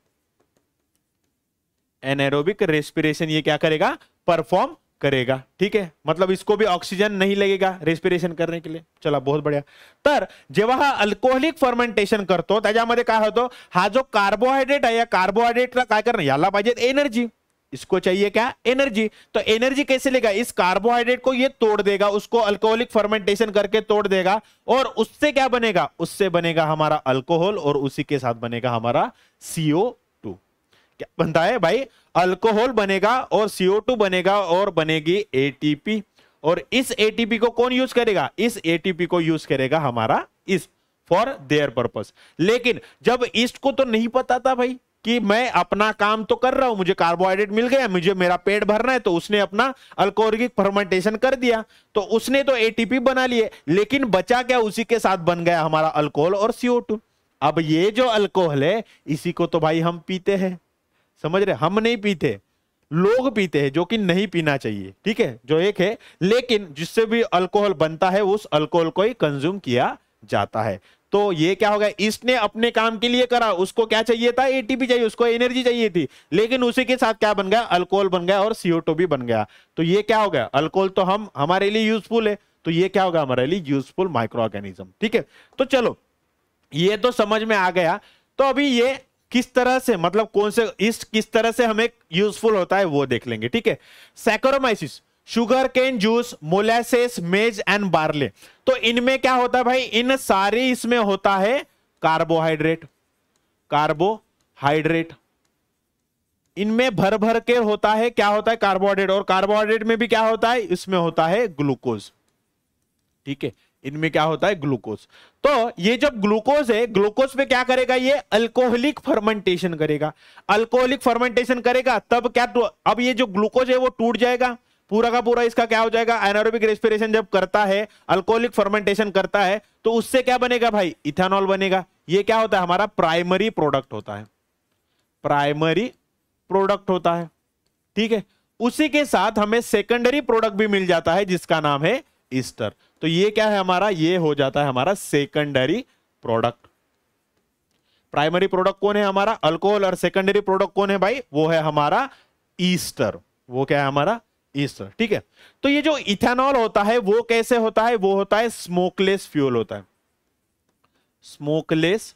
एनएरोबिक रेस्पिरेशन ये क्या करेगा परफॉर्म करेगा ठीक है मतलब इसको भी ऑक्सीजन नहीं लगेगा रेस्पिरेशन करने के लिए चला बहुत बढिया तर जेव हा अल्कोहोलिक फर्मेंटेशन करते हो काय हा जो कार्बोहाइड्रेट है या कार्बोहाइड्रेट का करणं याला एनर्जी इसको चाहिए क्या एनर्जी तो एनर्जी कैसे लेगा इस कार्बोहाइड्रेट को ये तोड़ देगा उसको अल्कोहलिक फर्मेंटेशन करके तोड़ देगा और उससे क्या बनेगा उससे बनेगा हमारा अल्कोहल और उसी के साथ बनेगा हमारा सीओ क्या बनता है भाई अल्कोहल बनेगा और CO2 बनेगा और बनेगी एटीपी और इस एटीपी को कौन यूज करेगा इस एटीपी को यूज करेगा हमारा इस फॉर देयर पर्पज लेकिन जब ईस्ट को तो नहीं पता था भाई कि मैं अपना काम तो कर रहा हूं मुझे कार्बोहाइड्रेट मिल गया मुझे मेरा पेट भरना है तो उसने अपना अल्कोहलिक फर्मेंटेशन कर दिया तो उसने तो एटीपी बना लिए लेकिन बचा क्या उसी के साथ बन गया हमारा अल्कोहल और सीओ अब ये जो अल्कोहल है इसी को तो भाई हम पीते हैं समझ रहे हम नहीं पीते लोग पीते हैं जो कि नहीं पीना चाहिए ठीक है जो एक है लेकिन जिससे भी अल्कोहल बनता है उस अल्कोहल को ही कंज्यूम किया जाता है तो ये क्या होगा इसने अपने काम के लिए करा उसको क्या चाहिए था एटीपी चाहिए उसको एनर्जी चाहिए थी लेकिन उसी के साथ क्या बन गया अल्कोहल बन गया और सीओटो भी बन गया तो ये क्या हो गया अल्कोहल तो हम हमारे लिए यूजफुल है तो ये क्या होगा हमारे लिए यूजफुल माइक्रो ऑर्गेनिज्म ठीक है तो चलो ये तो समझ में आ गया तो अभी ये किस तरह से मतलब कौन से इस किस तरह से हमें यूजफुल होता है वो देख लेंगे ठीक है saccharomyces sugar cane juice molasses maize and barley तो इनमें क्या होता है भाई इन सारे इसमें होता है कार्बोहाइड्रेट कार्बोहाइड्रेट इनमें भर भर के होता है क्या होता है कार्बोहाइड्रेट और कार्बोहाइड्रेट में भी क्या होता है इसमें होता है ग्लूकोज ठीक है इनमें क्या होता है ग्लूकोज तो ये जब ग्लूकोज है ग्लूकोज में क्या करेगा ये अल्कोहलिक फर्मेंटेशन करेगा अल्कोहलिक फर्मेंटेशन करेगा तब क्या तो, अब ये जो ग्लूकोज है वो टूट जाएगा पूरा का पूरा इसका क्या हो जाएगा एनारोबिक रेस्पिरेशन जब करता है अल्कोहलिक फर्मेंटेशन करता है तो उससे क्या बनेगा भाई इथेनॉल बनेगा ये क्या होता है हमारा प्राइमरी प्रोडक्ट होता है प्राइमरी प्रोडक्ट होता है ठीक है उसी के साथ हमें सेकेंडरी प्रोडक्ट भी मिल जाता है जिसका नाम है ईस्टर तो ये क्या है हमारा ये हो जाता है हमारा सेकेंडरी प्रोडक्ट प्राइमरी प्रोडक्ट कौन है हमारा अल्कोहल और सेकेंडरी प्रोडक्ट कौन है भाई वो है हमारा ईस्टर वो क्या है हमारा ईस्टर ठीक है तो ये जो इथेनॉल होता है वो कैसे होता है वो होता है स्मोकलेस फ्यूल होता है स्मोकलेस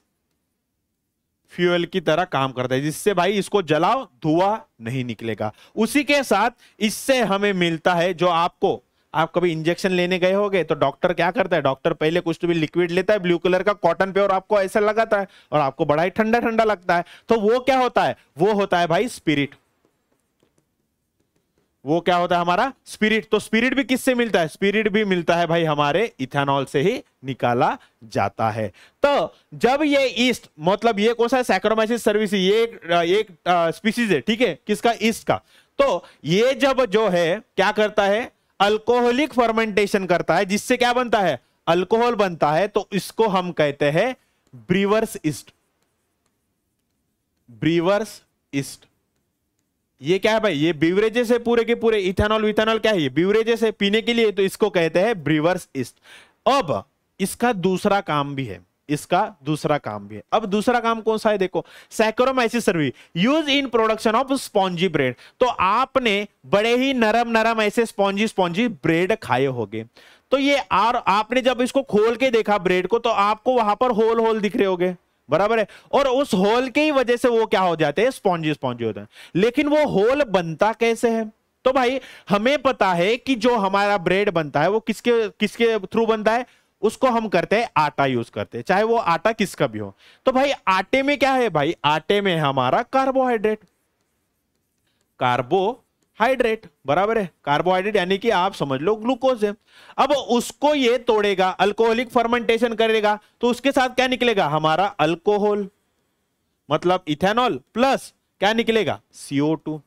फ्यूल की तरह काम करता है जिससे भाई इसको जलाओ धुआं नहीं निकलेगा उसी के साथ इससे हमें मिलता है जो आपको आप कभी इंजेक्शन लेने गए होगे तो डॉक्टर क्या करता है डॉक्टर पहले कुछ भी लिक्विड लेता है ब्लू कलर का कॉटन पे और आपको ऐसा लगाता है और आपको बड़ा ही ठंडा ठंडा लगता है तो वो क्या होता है वो होता है भाई स्पिरिट वो क्या होता है हमारा स्पिरिट तो स्पिरिट भी किससे मिलता है स्पिरिट भी मिलता है भाई हमारे इथेनॉल से ही निकाला जाता है तो जब ये ईस्ट मतलब ये कौन सा है सैक्रोमाइसिस सर्विस ये एक, एक स्पीसीज है ठीक है किसका ईस्ट का तो ये जब जो है क्या करता है अल्कोहलिक फर्मेंटेशन करता है जिससे क्या बनता है अल्कोहल बनता है तो इसको हम कहते हैं ब्रीवर्स इस्ट ब्रीवर्स इस्ट ये क्या है भाई ये बीवरेजेस है पूरे के पूरे इथेनॉल विथेनॉल क्या है ये बीवरेजेस है पीने के लिए तो इसको कहते हैं ब्रीवर्स इस्ट अब इसका दूसरा काम भी है इसका दूसरा काम भी है अब दूसरा काम कौन सा है देखो saccharomyces cerevisiae use in production of spongy bread तो आपने बड़े ही नरम नरम ऐसे स्पॉन्जी स्पॉन्जी ब्रेड खाए होंगे तो ये और आपने जब इसको खोल के देखा ब्रेड को तो आपको वहां पर होल होल दिख रहे होंगे बराबर है और उस होल की वजह से वो क्या हो जाते हैं स्पॉन्जी स्पॉन्जी होते हैं लेकिन वो होल बनता कैसे है तो भाई हमें पता है कि जो हमारा ब्रेड बनता है वो किसके किसके थ्रू बनता है उसको हम करते हैं आटा यूज करते हैं चाहे वो आटा किसका भी हो तो भाई आटे में क्या है भाई आटे में हमारा कार्बोहाइड्रेट कार्बोहाइड्रेट बराबर है कार्बोहाइड्रेट यानी कि आप समझ लो ग्लूकोज है अब उसको ये तोड़ेगा अल्कोहलिक फर्मेंटेशन करेगा तो उसके साथ क्या निकलेगा हमारा अल्कोहल मतलब इथेनॉल प्लस क्या निकलेगा सीओ टू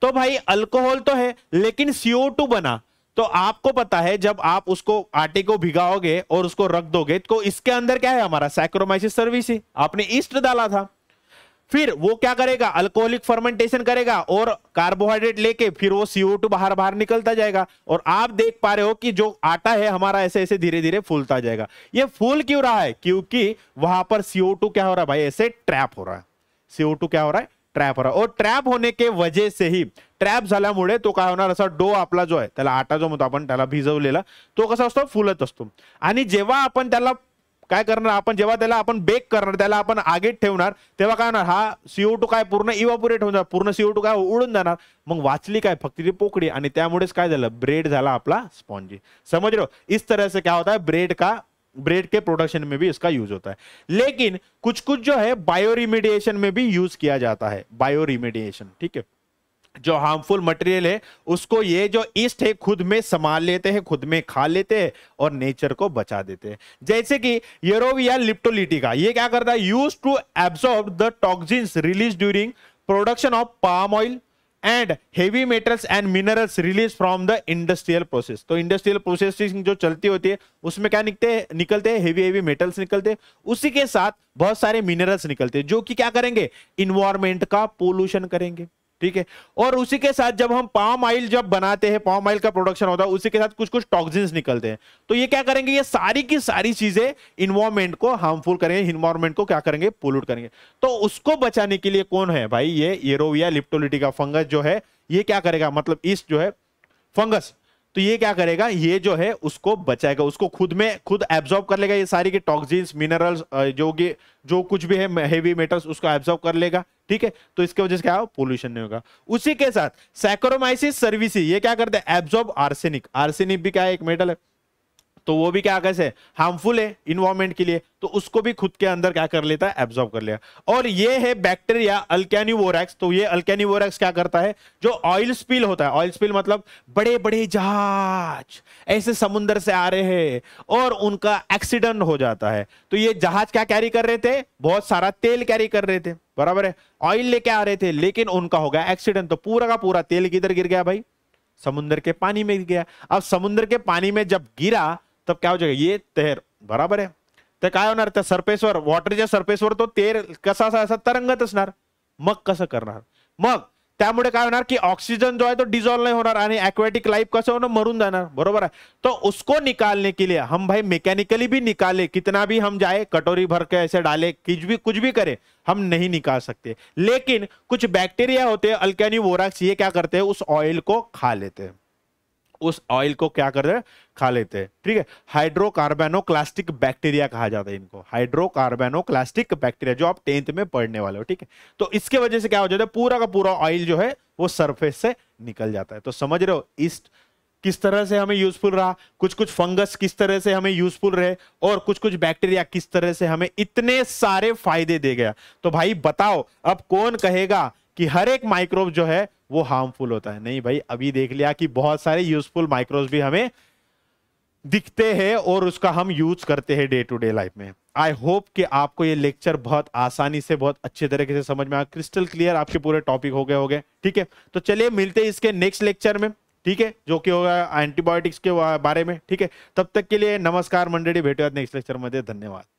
तो भाई अल्कोहल तो है लेकिन सीओ टू बना तो आपको पता है जब आप उसको आटे को भिगाओगे और उसको रख दोगे तो इसके अंदर क्या है हमारा सैक्रोमाइसिस सर्विस आपने ईस्ट डाला था फिर वो क्या करेगा अल्कोहलिक फर्मेंटेशन करेगा और कार्बोहाइड्रेट लेके फिर वो सीओ टू बाहर बाहर निकलता जाएगा और आप देख पा रहे हो कि जो आटा है हमारा ऐसे ऐसे धीरे धीरे फूलता जाएगा ये फूल क्यों रहा है क्योंकि वहां पर सीओ टू क्या हो रहा है भाई ऐसे ट्रैप हो रहा है सीओ टू क्या हो रहा है ट्रॅप होणार ओ ट्रॅप होणे के वजह से ही ट्रॅप झाल्यामुळे तो काय होणार असा डो आपला जो आहे त्याला आटा जो म्हणतो आपण त्याला भिजवलेला तो कसा असतो फुलत असतो आणि जेव्हा आपण त्याला काय करणार आपण जेव्हा त्याला आपण बेक करणार त्याला आपण आगीत ठेवणार तेव्हा काय होणार हा सीओ टू काय पूर्ण इव्हापुरेट होऊन जाणार पूर्ण सीओ टू काय उडून जाणार मग वाचली काय फक्त ती पोकडी आणि त्यामुळेच काय झालं ब्रेड झाला आपला स्पॉन्जी समजलो इस तरह काय होतं होता ब्रेड का ब्रेड के प्रोडक्शन में भी इसका यूज होता है लेकिन कुछ कुछ जो है बायो रिमेडिएशन में भी यूज किया जाता है बायो रिमेडिएशन ठीक है जो हार्मफुल मटेरियल है उसको ये जो ईस्ट है खुद में संभाल लेते हैं खुद में खा लेते हैं और नेचर को बचा देते हैं जैसे कि यूरोविया लिप्टोलिटिका ये क्या करता है use to absorb the toxins release during production of palm oil and heavy metals and minerals release from the industrial process तो इंडस्ट्रियल प्रोसेसिंग जो चलती होती है उसमें क्या निकलते हैं निकलते हैं हेवी हेवी मेटल्स निकलते हैं उसी के साथ बहुत सारे मिनरल्स निकलते हैं जो कि क्या करेंगे इन्वायरमेंट का पोल्यूशन करेंगे ठीक है और उसी के साथ जब हम पाम आइल जब बनाते हैं पाम आइल का प्रोडक्शन होता है उसी के साथ कुछ कुछ टॉक्सिन्स निकलते हैं तो ये क्या करेंगे ये सारी की सारी चीजें इन्वायरमेंट को हार्मफुल करेंगे इन्वायरमेंट को क्या करेंगे पोल्यूट करेंगे तो उसको बचाने के लिए कौन है भाई ये एरोविया लिप्टोलिटी का फंगस जो है ये क्या करेगा मतलब इस जो है फंगस तो ये क्या करेगा ये जो है उसको बचाएगा उसको खुद में खुद एब्जॉर्ब कर लेगा ये सारी की टॉक्सिन्स मिनरल्स जो कि जो कुछ भी है हेवी मेटल्स उसको एब्जॉर्ब कर लेगा ठीक है तो इसके वजह से क्या हो पोल्यूशन नहीं होगा उसी के साथ सैक्रोमाइसिस सर्विस ये क्या करते हैं एब्जॉर्ब आर्सेनिक आर्सेनिक भी क्या है एक मेटल है तो वो भी क्या कैसे हार्मफुल है इन्वायरमेंट के लिए तो उसको भी खुद के अंदर क्या कर लेता है एब्जॉर्ब कर लिया और ये है बैक्टीरिया अल्कैनिवोरैक्स तो ये अल्कैनिवोरैक्स क्या करता है जो ऑयल स्पिल होता है ऑयल स्पिल मतलब बड़े बड़े जहाज ऐसे समुन्द्र से आ रहे हैं और उनका एक्सीडेंट हो जाता है तो ये जहाज क्या कैरी कर रहे थे बहुत सारा तेल कैरी कर रहे थे बराबर है ऑयल लेके आ रहे थे लेकिन उनका हो गया एक्सीडेंट तो पूरा का पूरा तेल किधर गिर गया भाई समुद्र के पानी में गिर गया अब समुद्र के पानी में जब गिरा तब क्या हो जाएगा ये तैर बराबर आहे तर तो काय होणार त्या सरफेसवर वॉटरच्या सरफेसवर तो तेर कसा असा तरंगत मग कस करना मग ऑक्सीजन जो है तो डिझॉल्व नहीं होणार आणि एक्वेटिक लाइफ कस हो मरून जाणार बरोबर आहे तो उसको निकालने के लिए हम भाई मैकेनिकली भी निकाले कितना भी हम जाए कटोरी भर के ऐसे डाले कुछ भी कुछ भी करें हम नहीं निकाल सकते लेकिन कुछ बैक्टीरिया होते अल्कैनी वोराक्स ये क्या करते हैं उस ऑयल को खा लेते हैं उस ऑयल को क्या कर रहे खा लेते हैं ठीक है हाइड्रोकार्बेनोक्लास्टिक बैक्टीरिया कहा जाता है इनको हाइड्रोकार्बेनोक्लास्टिक बैक्टीरिया जो आप टेंथ में पढ़ने वाले हो ठीक है तो इसके वजह से क्या हो जाता है पूरा का पूरा ऑयल जो है वो सरफेस से निकल जाता है तो समझ रहे हो ईस्ट किस तरह से हमें यूजफुल रहा कुछ कुछ फंगस किस तरह से हमें यूजफुल रहे और कुछ कुछ बैक्टीरिया किस तरह से हमें इतने सारे फायदे दे गया तो भाई बताओ अब कौन कहेगा कि हर एक माइक्रोब जो है वो हार्मफुल होता है नहीं भाई अभी देख लिया कि बहुत सारे यूजफुल माइक्रोब भी हमें दिखते हैं और उसका हम यूज करते हैं डे टू डे लाइफ में आई होप कि आपको ये लेक्चर बहुत आसानी से बहुत अच्छे तरीके से समझ में आया क्रिस्टल क्लियर आपके पूरे टॉपिक हो गए हो गए ठीक है तो चलिए मिलते हैं इसके नेक्स्ट लेक्चर में ठीक है जो कि होगा एंटीबायोटिक्स के बारे में ठीक है तब तक के लिए नमस्कार मंडली भेटो नेक्स्ट लेक्चर में धन्यवाद